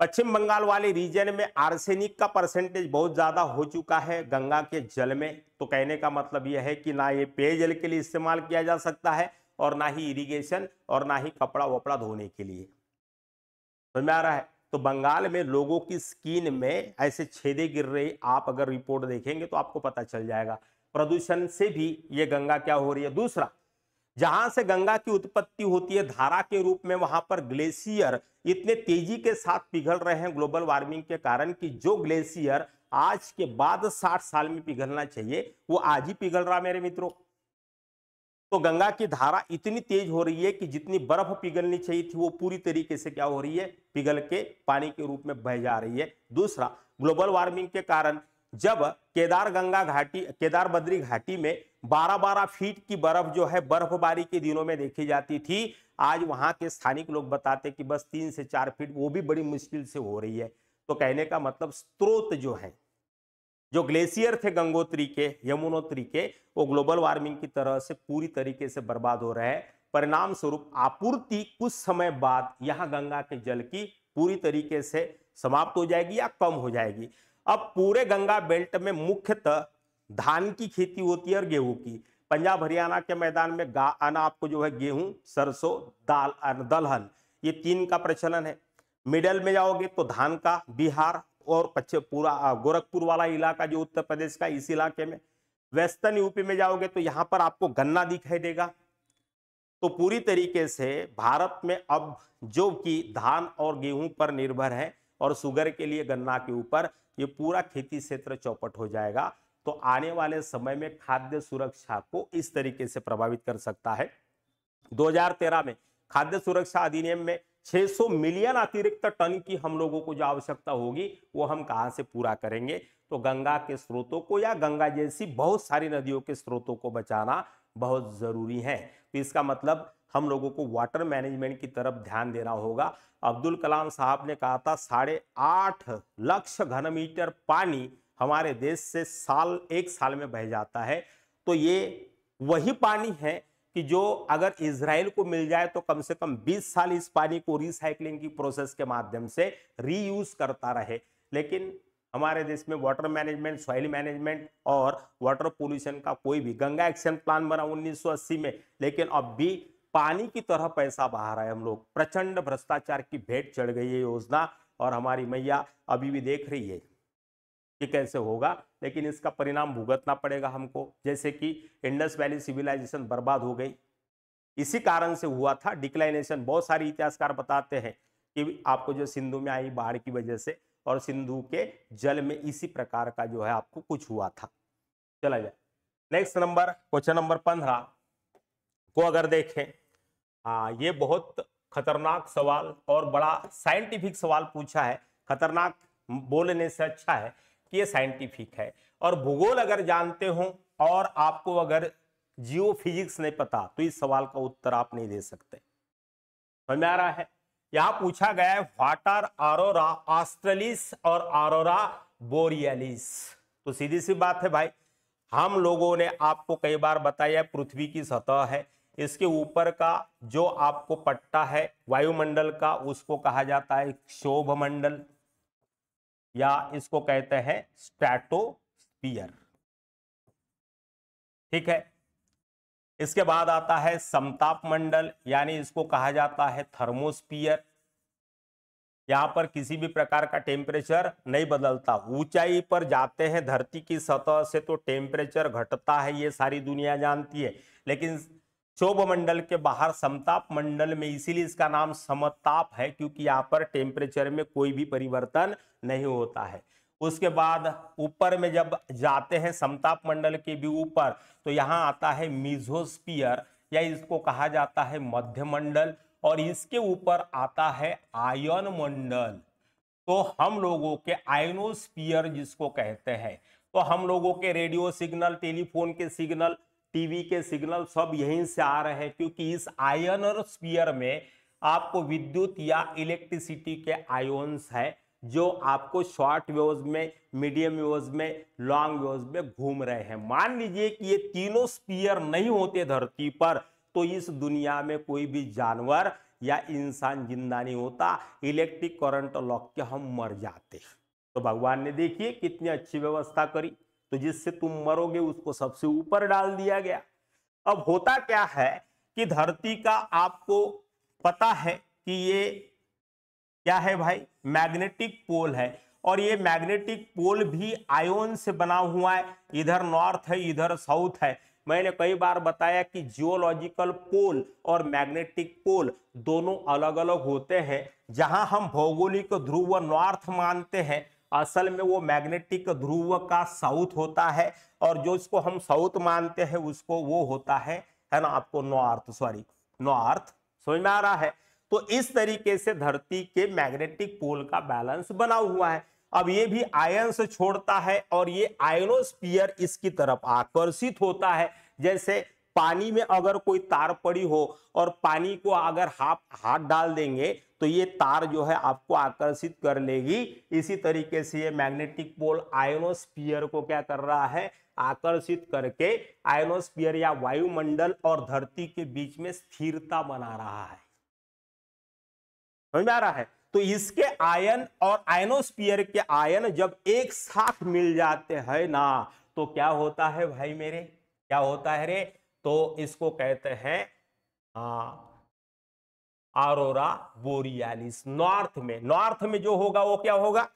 पश्चिम बंगाल वाले रीजन में आर्सेनिक का परसेंटेज बहुत ज़्यादा हो चुका है गंगा के जल में तो कहने का मतलब यह है कि ना ये पेयजल के लिए इस्तेमाल किया जा सकता है और ना ही इरिगेशन और ना ही कपड़ा वपड़ा धोने के लिए समझ तो में आ रहा है तो बंगाल में लोगों की स्किन में ऐसे छेदे गिर रहे आप अगर रिपोर्ट देखेंगे तो आपको पता चल जाएगा प्रदूषण से भी ये गंगा क्या हो रही है दूसरा जहां से गंगा की उत्पत्ति होती है धारा के रूप में वहां पर ग्लेशियर इतने तेजी के साथ पिघल रहे हैं ग्लोबल वार्मिंग के कारण कि जो ग्लेशियर आज के बाद 60 साल में पिघलना चाहिए वो आज ही पिघल रहा मेरे मित्रों तो गंगा की धारा इतनी तेज हो रही है कि जितनी बर्फ पिघलनी चाहिए थी वो पूरी तरीके से क्या हो रही है पिघल के पानी के रूप में बह जा रही है दूसरा ग्लोबल वार्मिंग के कारण जब केदार गंगा घाटी केदार बद्री घाटी में 12-12 फीट की बर्फ जो है बर्फबारी के दिनों में देखी जाती थी आज वहां के स्थानिक लोग बताते कि बस तीन से चार फीट वो भी बड़ी मुश्किल से हो रही है तो कहने का मतलब स्रोत जो है जो ग्लेशियर थे गंगोत्री के यमुनोत्री के वो ग्लोबल वार्मिंग की तरह से पूरी तरीके से बर्बाद हो रहे हैं परिणाम स्वरूप आपूर्ति कुछ समय बाद यहाँ गंगा के जल की पूरी तरीके से समाप्त हो जाएगी या कम हो जाएगी अब पूरे गंगा बेल्ट में मुख्यतः धान की खेती होती है और गेहूं की पंजाब हरियाणा के मैदान में गा आना आपको जो है गेहूं सरसों दाल दलहन ये तीन का प्रचलन है मिडल में जाओगे तो धान का बिहार और पश्चिम पूरा गोरखपुर वाला इलाका जो उत्तर प्रदेश का इस इलाके में वेस्टर्न यूपी में जाओगे तो यहाँ पर आपको गन्ना दिखाई देगा तो पूरी तरीके से भारत में अब जो कि धान और गेहूं पर निर्भर है और शुगर के लिए गन्ना के ऊपर ये पूरा खेती क्षेत्र चौपट हो जाएगा तो आने वाले समय में खाद्य सुरक्षा को इस तरीके से प्रभावित कर सकता है 2013 में खाद्य सुरक्षा अधिनियम में 600 मिलियन अतिरिक्त टन की हम लोगों को जो आवश्यकता होगी वो हम कहाँ से पूरा करेंगे तो गंगा के स्रोतों को या गंगा जैसी बहुत सारी नदियों के स्रोतों को बचाना बहुत ज़रूरी है तो इसका मतलब हम लोगों को वाटर मैनेजमेंट की तरफ ध्यान देना होगा अब्दुल कलाम साहब ने कहा था साढ़े आठ लक्ष घन मीटर पानी हमारे देश से साल एक साल में बह जाता है तो ये वही पानी है कि जो अगर इसराइल को मिल जाए तो कम से कम 20 साल इस पानी को रिसाइकलिंग की प्रोसेस के माध्यम से रीयूज करता रहे लेकिन हमारे देश में वाटर मैनेजमेंट सॉइल मैनेजमेंट और वाटर पोल्यूशन का कोई भी गंगा एक्शन प्लान बना 1980 में लेकिन अब भी पानी की तरह पैसा बहा रहा है हम लोग प्रचंड भ्रष्टाचार की भेंट चढ़ गई है योजना और हमारी मैया अभी भी देख रही है ये कैसे होगा लेकिन इसका परिणाम भुगतना पड़ेगा हमको जैसे कि इंडस वैली सिविलाइजेशन बर्बाद हो गई इसी कारण से हुआ था डिक्लाइनेशन बहुत सारे इतिहासकार बताते हैं कि आपको जो सिंधु में आई बाढ़ की वजह से और सिंधु के जल में इसी प्रकार का जो है आपको कुछ हुआ था चला जाए नेक्स्ट नंबर क्वेश्चन नंबर पंद्रह को अगर देखें आ, हाँ, ये बहुत खतरनाक सवाल और बड़ा साइंटिफिक सवाल पूछा है खतरनाक बोलने से अच्छा है कि ये साइंटिफिक है और भूगोल अगर जानते हो और आपको अगर जियो फिजिक्स नहीं पता तो इस सवाल का उत्तर आप नहीं दे सकते समझ में आ रहा है यहां पूछा गया है वाट आर आरोरा ऑस्ट्रेलिस और आरोरा बोरियलिस तो सीधी सी बात है भाई हम लोगों ने आपको कई बार बताया पृथ्वी की सतह है इसके ऊपर का जो आपको पट्टा है वायुमंडल का उसको कहा जाता है क्षोभ मंडल या इसको कहते हैं स्ट्रेटोस्पियर ठीक है इसके बाद आता है समताप मंडल यानी इसको कहा जाता है थर्मोस्पियर यहां पर किसी भी प्रकार का टेम्परेचर नहीं बदलता ऊंचाई पर जाते हैं धरती की सतह से तो टेम्परेचर घटता है ये सारी दुनिया जानती है लेकिन क्षोभ मंडल के बाहर समताप मंडल में इसीलिए इसका नाम समताप है क्योंकि यहाँ पर टेम्परेचर में कोई भी परिवर्तन नहीं होता है उसके बाद ऊपर में जब जाते हैं समताप मंडल के भी ऊपर तो यहाँ आता है मिजोस्पियर या इसको कहा जाता है मध्य मंडल और इसके ऊपर आता है आयन मंडल तो हम लोगों के आयनोस्पियर जिसको कहते हैं तो हम लोगों के रेडियो सिग्नल टेलीफोन के सिग्नल टीवी के सिग्नल सब यहीं से आ रहे हैं क्योंकि इस आयन और स्पीयर में आपको विद्युत या इलेक्ट्रिसिटी के आयोन्स है जो आपको शॉर्ट वेव्स में मीडियम वेव्स में लॉन्ग वेव्स में घूम रहे हैं मान लीजिए कि ये तीनों स्पीयर नहीं होते धरती पर तो इस दुनिया में कोई भी जानवर या इंसान जिंदा नहीं होता इलेक्ट्रिक करंट लॉक के हम मर जाते तो भगवान ने देखिए कितनी अच्छी व्यवस्था करी तो जिससे तुम मरोगे उसको सबसे ऊपर डाल दिया गया अब होता क्या है कि धरती का आपको पता है कि ये क्या है भाई मैग्नेटिक पोल है और ये मैग्नेटिक पोल भी आयोन से बना हुआ है इधर नॉर्थ है इधर साउथ है मैंने कई बार बताया कि जियोलॉजिकल पोल और मैग्नेटिक पोल दोनों अलग अलग होते हैं जहां हम भौगोलिक ध्रुव नॉर्थ मानते हैं असल में वो मैग्नेटिक ध्रुव का साउथ होता है और जो इसको हम साउथ मानते हैं उसको वो होता है है ना आपको नॉर्थ सॉरी नॉर्थ समझ में आ रहा है तो इस तरीके से धरती के मैग्नेटिक पोल का बैलेंस बना हुआ है अब ये भी आयन से छोड़ता है और ये आयनोस्पियर इसकी तरफ आकर्षित होता है जैसे पानी में अगर कोई तार पड़ी हो और पानी को अगर हाफ हाथ डाल देंगे तो ये तार जो है आपको आकर्षित कर लेगी इसी तरीके से ये मैग्नेटिक पोल आयोनोस्पियर को क्या कर रहा है आकर्षित करके आयोनोस्फीयर या वायुमंडल और धरती के बीच में स्थिरता बना रहा है समझ आ रहा है तो इसके आयन और आयनोस्पियर के आयन जब एक साथ मिल जाते हैं ना तो क्या होता है भाई मेरे क्या होता है रे तो इसको कहते हैं हाँ, आरोरा बोरियालिस नॉर्थ में नॉर्थ में जो होगा वो क्या होगा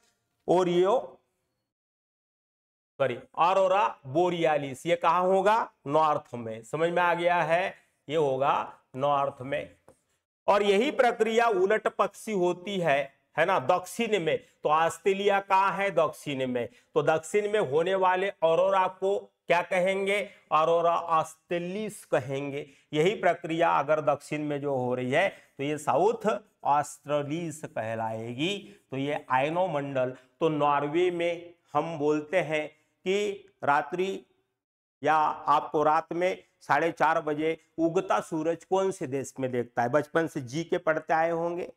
ओरियो सॉरी आरोरा बोरियालिस ये कहा होगा नॉर्थ में समझ में आ गया है ये होगा नॉर्थ में और यही प्रक्रिया उलट पक्षी होती है है ना दक्षिण में तो ऑस्ट्रेलिया कहाँ है दक्षिण में तो दक्षिण में होने वाले अरोरा को क्या कहेंगे अरोरा ऑस्टेलिस कहेंगे यही प्रक्रिया अगर दक्षिण में जो हो रही है तो ये साउथ ऑस्ट्रेलिस कहलाएगी तो ये आयनोमंडल तो नॉर्वे में हम बोलते हैं कि रात्रि या आपको रात में साढ़े चार बजे उगता सूरज कौन से देश में देखता है बचपन से जी के पढ़ते आए होंगे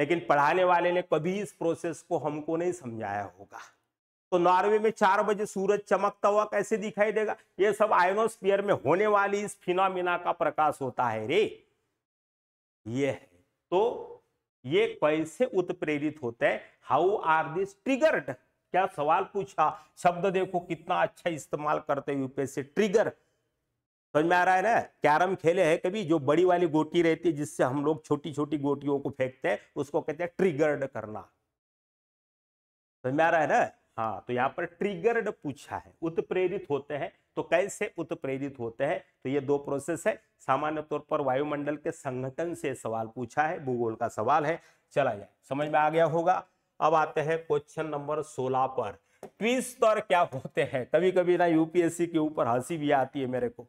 लेकिन पढ़ाने वाले ने कभी इस प्रोसेस को हमको नहीं समझाया होगा तो नॉर्वे में चार बजे सूरज चमकता हुआ कैसे दिखाई देगा ये सब आयोनोस्फियर में होने वाली इस फिनामिना का प्रकाश होता है रे ये है तो ये कैसे उत्प्रेरित होते हैं हाउ आर दिस ट्रिगर्ड क्या सवाल पूछा शब्द देखो कितना अच्छा इस्तेमाल करते हैं यूपीएससी ट्रिगर समझ तो में आ रहा है ना कैरम खेले है कभी जो बड़ी वाली गोटी रहती है जिससे हम लोग छोटी छोटी गोटियों को फेंकते हैं उसको कहते हैं ट्रिगर्ड करना समझ तो में आ रहा है ना हाँ तो यहाँ पर ट्रिगर्ड पूछा है उत्प्रेरित होते हैं तो कैसे उत्प्रेरित होते हैं तो ये दो प्रोसेस है सामान्य तौर पर वायुमंडल के संगठन से सवाल पूछा है भूगोल का सवाल है चला जाए समझ में आ गया होगा अब आते हैं क्वेश्चन नंबर सोलह पर क्विज और क्या होते हैं कभी कभी ना यूपीएससी के ऊपर हंसी भी आती है मेरे को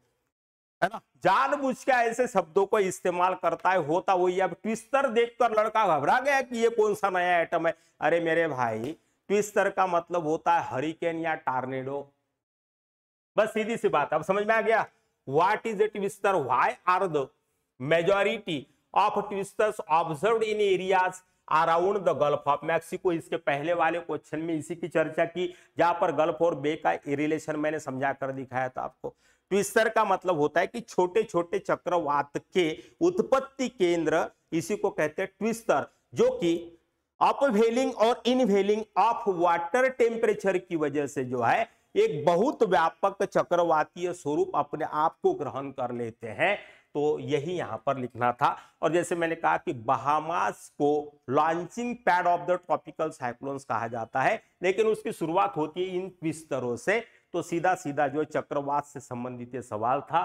है ना जानबूझ के ऐसे शब्दों को इस्तेमाल करता है होता वही अब ट्विस्टर देखकर लड़का घबरा गया कि ये कौन सा नया आइटम है अरे मेरे भाई ट्विस्टर का मतलब होता है हरिकेन या टार्नेडो बस सीधी सी बात अब समझ में आ गया what is a twister why are the majority of twisters observe in areas around the Gulf of Mexico इसके पहले वाले क्वेश्चन में इसी की चर्चा की जहां पर गल्फ और बे का रिलेशन मैंने समझा कर दिखाया था आपको ट्विस्टर का मतलब होता है कि छोटे छोटे चक्रवात के उत्पत्ति केंद्र इसी को कहते हैं ट्विस्टर जो कि अपवेलिंग और इनवेलिंग ऑफ वाटर टेम्परेचर की वजह से जो है एक बहुत व्यापक चक्रवातीय स्वरूप अपने आप को ग्रहण कर लेते हैं तो यही यहां पर लिखना था और जैसे मैंने कहा कि बहामास को launching pad of the tropical cyclones कहा जाता है लेकिन उसकी शुरुआत होती है इन विस्तरों से तो सीधा सीधा जो चक्रवात से संबंधित ये सवाल था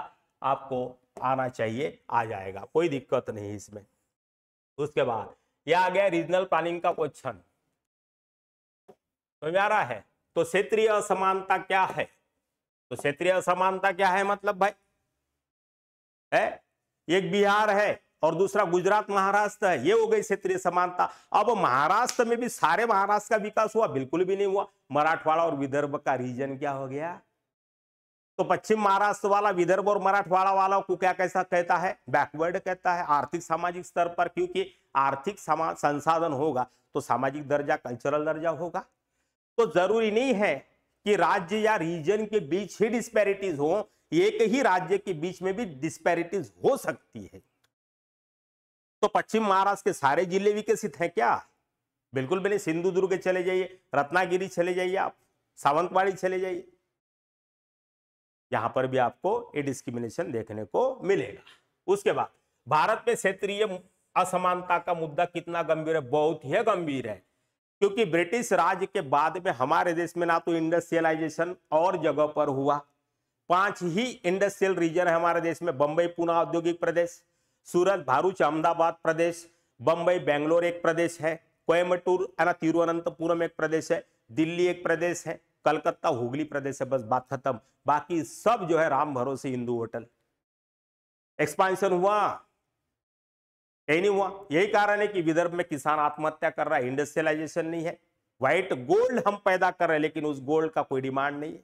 आपको आना चाहिए आ जाएगा कोई दिक्कत नहीं इसमें उसके बाद यह आ गया रीजनल प्लानिंग का क्वेश्चन समझ आ रहा है तो क्षेत्रीय असमानता क्या है तो क्षेत्रीय असमानता क्या है मतलब भाई है एक बिहार है और दूसरा गुजरात महाराष्ट्र है ये हो गई क्षेत्रीय समानता अब महाराष्ट्र में भी सारे महाराष्ट्र का विकास हुआ बिल्कुल भी नहीं हुआ मराठवाड़ा और विदर्भ का रीजन क्या हो गया तो पश्चिम महाराष्ट्र वाला विदर्भ और मराठवाड़ा वाला को क्या कैसा कहता है बैकवर्ड कहता है आर्थिक सामाजिक स्तर पर क्योंकि आर्थिक संसाधन होगा तो सामाजिक दर्जा कल्चरल दर्जा होगा तो जरूरी नहीं है कि राज्य या रीजन के बीच ही डिस्पैरिटीज हो एक ही राज्य के बीच में भी डिस्पैरिटीज हो सकती है तो पश्चिम महाराष्ट्र के सारे जिले विकसित हैं क्या बिल्कुल भी नहीं सिंधुदुर्ग चले जाइए रत्नागिरी चले जाइए आप सावंतवाड़ी चले जाइए यहाँ पर भी आपको ये डिस्क्रिमिनेशन देखने को मिलेगा उसके बाद भारत में क्षेत्रीय असमानता का मुद्दा कितना गंभीर है बहुत ही गंभीर है क्योंकि ब्रिटिश राज के बाद में हमारे देश में ना तो इंडस्ट्रियलाइजेशन और जगह पर हुआ पांच ही इंडस्ट्रियल रीजन है हमारे देश में बंबई पुणे औद्योगिक प्रदेश सूरत भारूच अहमदाबाद प्रदेश बंबई बेंगलोर एक प्रदेश है कोयम्बटूर है ना तिरुवनंतपुरम एक प्रदेश है दिल्ली एक प्रदेश है कलकत्ता हुगली प्रदेश है बस बात खत्म बाकी सब जो है राम भरोसे हिंदू होटल एक्सपांशन हुआ यही नहीं हुआ यही कारण है कि विदर्भ में किसान आत्महत्या कर रहा है इंडस्ट्रियलाइजेशन नहीं है व्हाइट गोल्ड हम पैदा कर रहे हैं लेकिन उस गोल्ड का कोई डिमांड नहीं है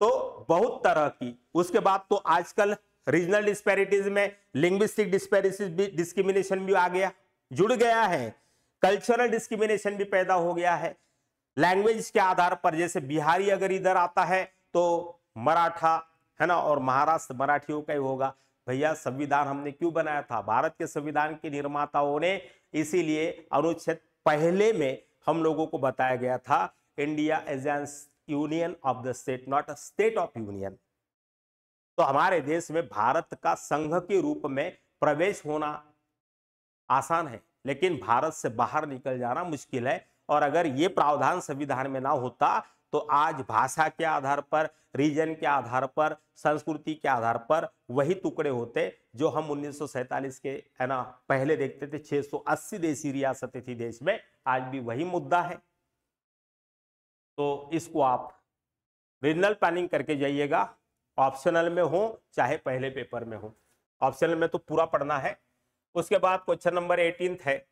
तो बहुत तरह की उसके बाद तो आजकल रीजनल डिस्पेरिटीज में लिंग्विस्टिक डिस्पेरिटीज भी डिस्क्रिमिनेशन भी आ गया जुड़ गया है कल्चरल डिस्क्रिमिनेशन भी पैदा हो गया है लैंग्वेज के आधार पर जैसे बिहारी अगर इधर आता है तो मराठा है ना और महाराष्ट्र मराठियों का ही होगा भैया संविधान हमने क्यों बनाया था भारत के संविधान के निर्माताओं ने इसीलिए अनुच्छेद पहले में हम लोगों को बताया गया था India as an union of the state not a state of union तो हमारे देश में भारत का संघ के रूप में प्रवेश होना आसान है लेकिन भारत से बाहर निकल जाना मुश्किल है और अगर ये प्रावधान संविधान में ना होता तो आज भाषा के आधार पर रीजन के आधार पर संस्कृति के आधार पर वही टुकड़े होते जो हम उन्नीस के है ना पहले देखते थे 680 देसी रियासतें थी देश में आज भी वही मुद्दा है तो इसको आप रीजनल प्लानिंग करके जाइएगा ऑप्शनल में हो चाहे पहले पेपर में हो ऑप्शनल में तो पूरा पढ़ना है उसके बाद क्वेश्चन नंबर एटीन है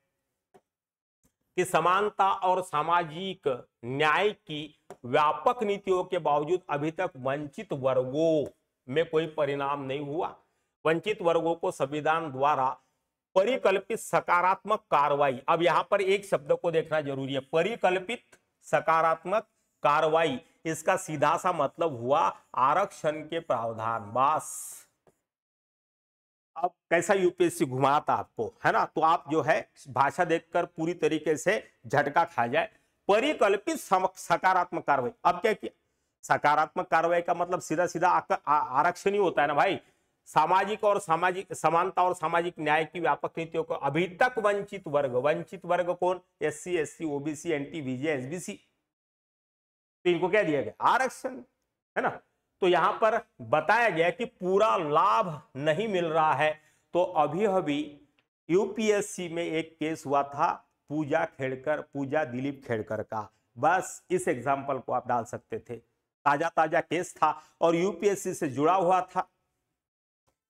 कि समानता और सामाजिक न्याय की व्यापक नीतियों के बावजूद अभी तक वंचित वर्गों में कोई परिणाम नहीं हुआ वंचित वर्गों को संविधान द्वारा परिकल्पित सकारात्मक कार्रवाई अब यहां पर एक शब्द को देखना जरूरी है परिकल्पित सकारात्मक कार्रवाई इसका सीधा सा मतलब हुआ आरक्षण के प्रावधान बास अब कैसा यूपीएससी घुमाता आपको है ना तो आप जो है भाषा देखकर पूरी तरीके से झटका खा जाए परिकल्पित सकारात्मक कार्रवाई अब क्या किया सकारात्मक कार्रवाई का मतलब सीधा सीधा आरक्षण ही होता है ना भाई सामाजिक और सामाजिक समानता और सामाजिक न्याय की व्यापक नीतियों को अभी तक वंचित वर्ग वंचित वर्ग कौन S C S C OBC NT BJ SBC तो इनको क्या दिया गया आरक्षण है ना तो यहां पर बताया गया कि पूरा लाभ नहीं मिल रहा है तो अभी अभी यूपीएससी में एक केस हुआ था पूजा खेड़कर पूजा दिलीप खेड़कर का बस इस एग्जाम्पल को आप डाल सकते थे ताजा ताजा केस था और यूपीएससी से जुड़ा हुआ था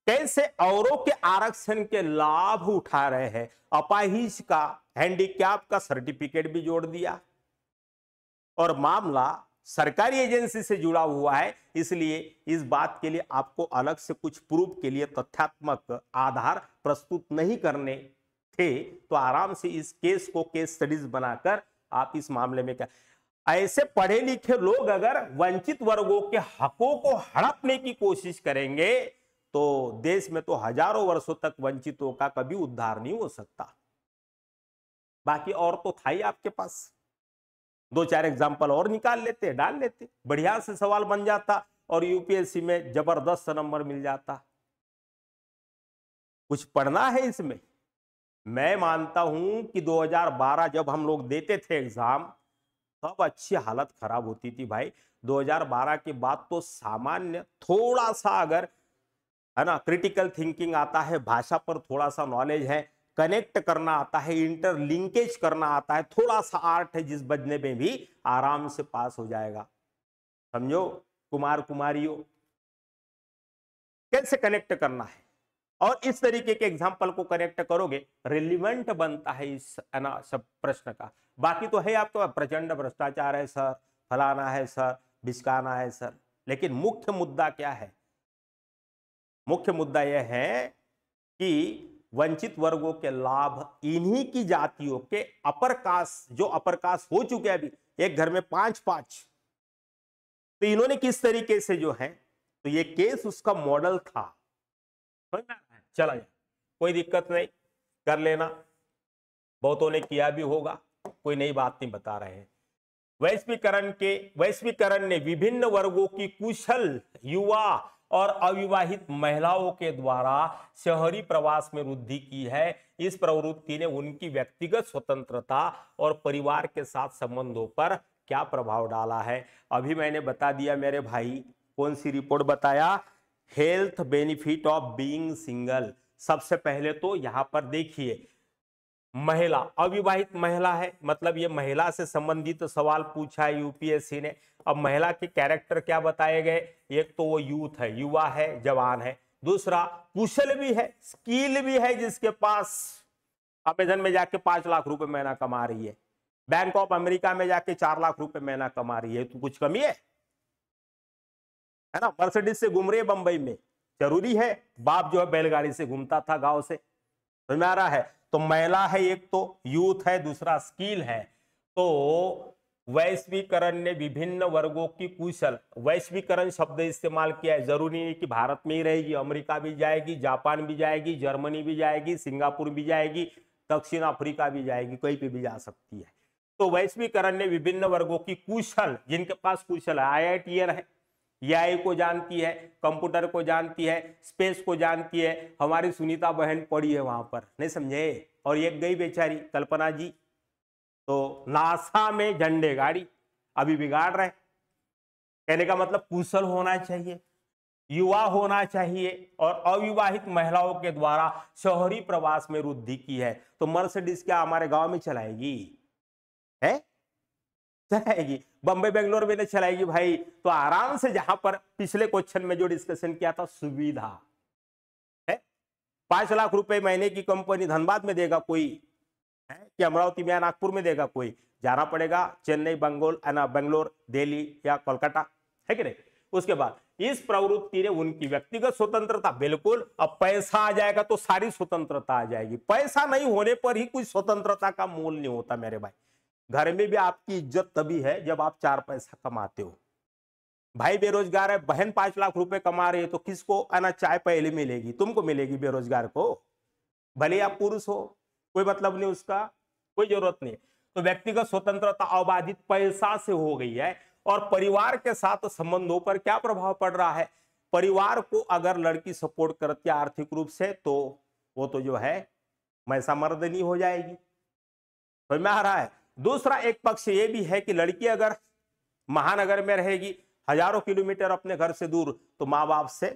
कैसे औरों के आरक्षण के लाभ उठा रहे हैं अपाहिज का हैंडीकैप का सर्टिफिकेट भी जोड़ दिया और मामला सरकारी एजेंसी से जुड़ा हुआ है इसलिए इस बात के लिए आपको अलग से कुछ प्रूफ के लिए तथ्यात्मक आधार प्रस्तुत नहीं करने थे तो आराम से इस केस को केस स्टडीज बनाकर आप इस मामले में क्या ऐसे पढ़े लिखे लोग अगर वंचित वर्गों के हकों को हड़पने की कोशिश करेंगे तो देश में तो हजारों वर्षों तक वंचितों का कभी उद्धार नहीं हो सकता बाकी और तो था ही आपके पास दो चार एग्जाम्पल और निकाल लेते डाल लेते बढ़िया से सवाल बन जाता और यूपीएससी में जबरदस्त नंबर मिल जाता कुछ पढ़ना है इसमें मैं मानता हूं कि 2012 जब हम लोग देते थे एग्जाम तब अच्छी हालत खराब होती थी भाई 2012 के बाद तो सामान्य थोड़ा सा अगर है ना क्रिटिकल थिंकिंग आता है भाषा पर थोड़ा सा नॉलेज है कनेक्ट करना आता है इंटरलिंकेज करना आता है थोड़ा सा आर्ट है जिस बजने में भी आराम से पास हो जाएगा समझो कुमार कुमारियों कैसे कनेक्ट करना है और इस तरीके के एग्जाम्पल को कनेक्ट करोगे रिलिवेंट बनता है इस ना सब प्रश्न का बाकी तो है तो प्रचंड भ्रष्टाचार है सर फलाना है सर बिस्काना है सर लेकिन मुख्य मुद्दा क्या है मुख्य मुद्दा यह है कि वंचित वर्गों के लाभ इन्हीं की जातियों के अपर कास्ट जो अपर कास्ट हो चुके हैं अभी एक घर में पांच पांच तो इन्होंने किस तरीके से जो है तो ये केस उसका मॉडल था चला जाए कोई दिक्कत नहीं कर लेना बहुतों ने किया भी होगा कोई नई बात नहीं बता रहे हैं वैश्वीकरण के वैश्वीकरण ने विभिन्न वर्गों की कुशल युवा और अविवाहित महिलाओं के द्वारा शहरी प्रवास में वृद्धि की है इस प्रवृत्ति ने उनकी व्यक्तिगत स्वतंत्रता और परिवार के साथ संबंधों पर क्या प्रभाव डाला है अभी मैंने बता दिया मेरे भाई कौन सी रिपोर्ट बताया health benefit of being single सबसे पहले तो यहाँ पर देखिए महिला अविवाहित महिला है मतलब ये महिला से संबंधित तो सवाल पूछा है यूपीएससी ने अब महिला के कैरेक्टर क्या बताए गए एक तो वो यूथ है युवा है जवान है दूसरा कुशल भी है स्किल भी है जिसके पास अमेजन में जाके पांच लाख रुपए महीना कमा रही है बैंक ऑफ अमेरिका में जाके चार लाख रुपए महीना कमा रही है तो कुछ कमी है है ना मर्सिडीज से घूम रही है बंबई में जरूरी है बाप जो है बैलगाड़ी से घूमता था गांव से समझ में आ रहा है तो महिला है एक तो यूथ है दूसरा स्किल है तो वैश्वीकरण ने विभिन्न वर्गों की कुशल वैश्वीकरण शब्द इस्तेमाल किया है जरूरी नहीं कि भारत में ही रहेगी अमेरिका भी जाएगी जापान भी जाएगी जर्मनी भी जाएगी सिंगापुर भी जाएगी दक्षिण अफ्रीका भी जाएगी कहीं पे भी जा सकती है तो वैश्वीकरण ने विभिन्न वर्गों की कुशल जिनके पास कुशल है आई है एआई को जानती है कंप्यूटर को जानती है स्पेस को जानती है हमारी सुनीता बहन पड़ी है वहां पर नहीं समझे और एक गई बेचारी कल्पना जी तो नासा में झंडे गाड़ी अभी बिगाड़ रहे कहने का मतलब कुशल होना चाहिए युवा होना चाहिए और अविवाहित महिलाओं के द्वारा शहरी प्रवास में वृद्धि की है तो मर्सिडीज क्या हमारे गांव में चलाएगी है चलाएगी बंबई बेंगलोर में नहीं चलाएगी भाई तो आराम से जहां पर पिछले क्वेश्चन में जो डिस्कशन किया था सुविधा है पांच लाख रुपए महीने की कंपनी धनबाद में देगा कोई है कि अमरावती में नागपुर में देगा कोई जाना पड़ेगा चेन्नई बंगोल बेंगलोर दिल्ली या कोलकाता है कि नहीं उसके बाद इस प्रवृत्ति ने उनकी व्यक्तिगत स्वतंत्रता बिल्कुल अब पैसा आ जाएगा तो सारी स्वतंत्रता आ जाएगी पैसा नहीं होने पर ही कोई स्वतंत्रता का मूल नहीं होता मेरे भाई घर में भी आपकी इज्जत तभी है जब आप चार पैसा कमाते हो भाई बेरोजगार है बहन पांच लाख रुपए कमा रही है तो किसको आना चाय पहले मिलेगी तुमको मिलेगी बेरोजगार को भले आप पुरुष हो कोई मतलब नहीं उसका कोई जरूरत नहीं तो व्यक्तिगत स्वतंत्रता अबाधित पैसा से हो गई है और परिवार के साथ संबंधों पर क्या प्रभाव पड़ रहा है परिवार को अगर लड़की सपोर्ट करती है आर्थिक रूप से तो वो तो जो है मैसा मर्द नहीं हो जाएगी समझ में आ रहा है दूसरा एक पक्ष ये भी है कि लड़की अगर महानगर में रहेगी हजारों किलोमीटर अपने घर से दूर तो माँ बाप से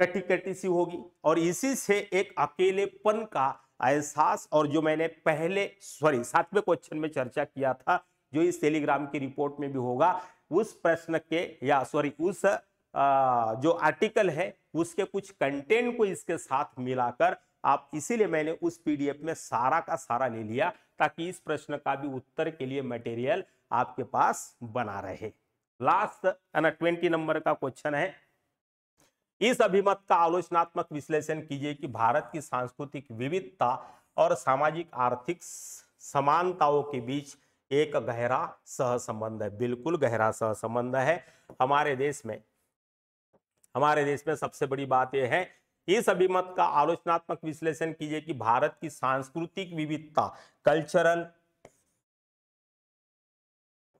कटी कटी सी होगी और इसी से एक अकेलेपन का एहसास और जो मैंने पहले सॉरी सातवें क्वेश्चन में चर्चा किया था जो इस टेलीग्राम की रिपोर्ट में भी होगा उस प्रश्न के या सॉरी उस आ, जो आर्टिकल है उसके कुछ कंटेंट को इसके साथ मिलाकर आप इसीलिए मैंने उस पीडीएफ में सारा का सारा ले लिया ताकि इस प्रश्न का भी उत्तर के लिए मटेरियल आपके पास बना रहे लास्ट है ट्वेंटी नंबर का क्वेश्चन है इस अभिमत का आलोचनात्मक विश्लेषण कीजिए कि भारत की सांस्कृतिक विविधता और सामाजिक आर्थिक समानताओं के बीच एक गहरा सहसंबंध है बिल्कुल गहरा सहसंबंध है हमारे देश में हमारे देश में सबसे बड़ी बात यह है इस अभिमत का आलोचनात्मक विश्लेषण कीजिए कि भारत की सांस्कृतिक विविधता कल्चरल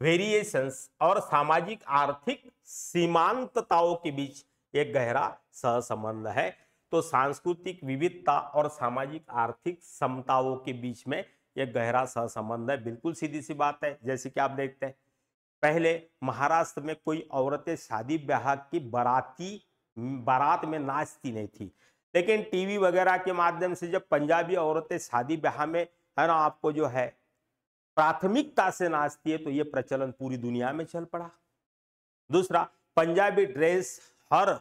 वेरिएशंस और सामाजिक आर्थिक सीमांतताओं के बीच एक गहरा सहसंबंध है तो सांस्कृतिक विविधता और सामाजिक आर्थिक समताओं के बीच में एक गहरा सहसंबंध है बिल्कुल सीधी सी बात है जैसे कि आप देखते हैं पहले महाराष्ट्र में कोई औरतें शादी ब्याह की बराती बारात में नाचती नहीं थी लेकिन टीवी वगैरह के माध्यम से जब पंजाबी औरतें शादी ब्याह में है ना आपको जो है प्राथमिकता से नाचती है तो ये प्रचलन पूरी दुनिया में चल पड़ा दूसरा पंजाबी ड्रेस हर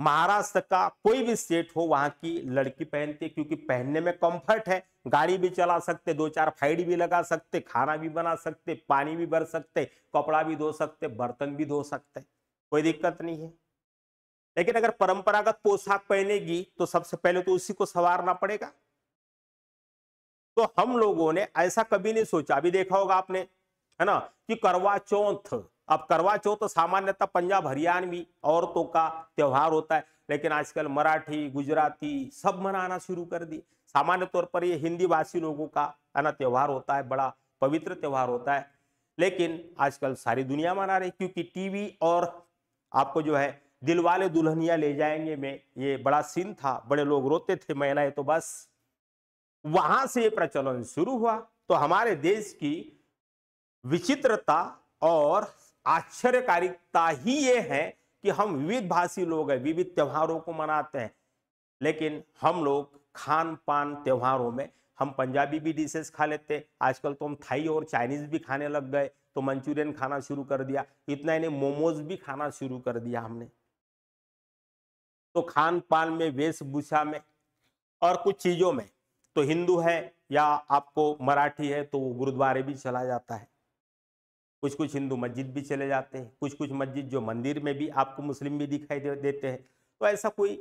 महाराष्ट्र का कोई भी स्टेट हो वहां की लड़की पहनती है क्योंकि पहनने में कंफर्ट है गाड़ी भी चला सकते दो चार फाइड भी लगा सकते खाना भी बना सकते पानी भी भर सकते कपड़ा भी धो सकते बर्तन भी धो सकते कोई दिक्कत नहीं है लेकिन अगर परंपरागत पोशाक पहनेगी तो सबसे पहले तो उसी को संवारना पड़ेगा तो हम लोगों ने ऐसा कभी नहीं सोचा अभी देखा होगा आपने है ना कि करवा चौथ अब करवा चौथ तो सामान्यतः पंजाब हरियाणवी औरतों का त्यौहार होता है लेकिन आजकल मराठी गुजराती सब मनाना शुरू कर दी सामान्य तौर पर ये हिंदी भाषी लोगों का है ना त्यौहार होता है बड़ा पवित्र त्यौहार होता है लेकिन आजकल सारी दुनिया मना रही क्योंकि टीवी और आपको जो है दिलवाले दुल्हनिया ले जाएंगे में ये बड़ा सीन था बड़े लोग रोते थे महिलाएं तो बस वहां से ये प्रचलन शुरू हुआ तो हमारे देश की विचित्रता और आश्चर्यकारिकता ही ये है कि हम विविध भाषी लोग हैं विविध त्योहारों को मनाते हैं लेकिन हम लोग खान पान त्योहारों में हम पंजाबी भी डिशेस खा लेते आजकल तो हम थाई और चाइनीज भी खाने लग गए तो मंचूरियन खाना शुरू कर दिया इतना ही नहीं मोमोज भी खाना शुरू कर दिया हमने तो खान पान में वेशभूषा में और कुछ चीज़ों में तो हिंदू है या आपको मराठी है तो गुरुद्वारे भी चला जाता है कुछ कुछ हिंदू मस्जिद भी चले जाते हैं कुछ कुछ मस्जिद जो मंदिर में भी आपको मुस्लिम भी दिखाई दे, देते हैं तो ऐसा कोई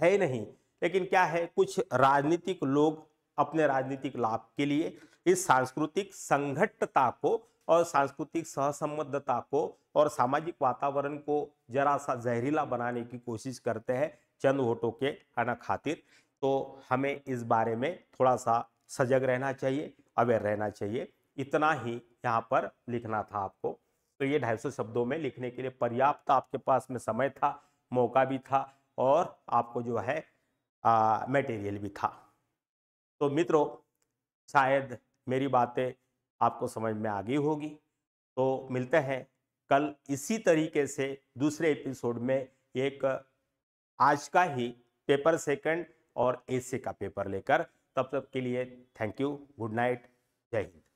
है नहीं लेकिन क्या है कुछ राजनीतिक लोग अपने राजनीतिक लाभ के लिए इस सांस्कृतिक संघट्टता को और सांस्कृतिक सहसंबद्धता को और सामाजिक वातावरण को जरा सा जहरीला बनाने की कोशिश करते हैं चंद वोटों के आना खातिर तो हमें इस बारे में थोड़ा सा सजग रहना चाहिए अवेयर रहना चाहिए इतना ही यहाँ पर लिखना था आपको तो ये ढाई सौ शब्दों में लिखने के लिए पर्याप्त आपके पास में समय था मौका भी था और आपको जो है मटेरियल भी था तो मित्रों शायद मेरी बातें आपको समझ में आ गई होगी तो मिलते हैं कल इसी तरीके से दूसरे एपिसोड में एक आज का ही पेपर सेकंड और एसे का पेपर लेकर तब तक के लिए थैंक यू गुड नाइट जय हिंद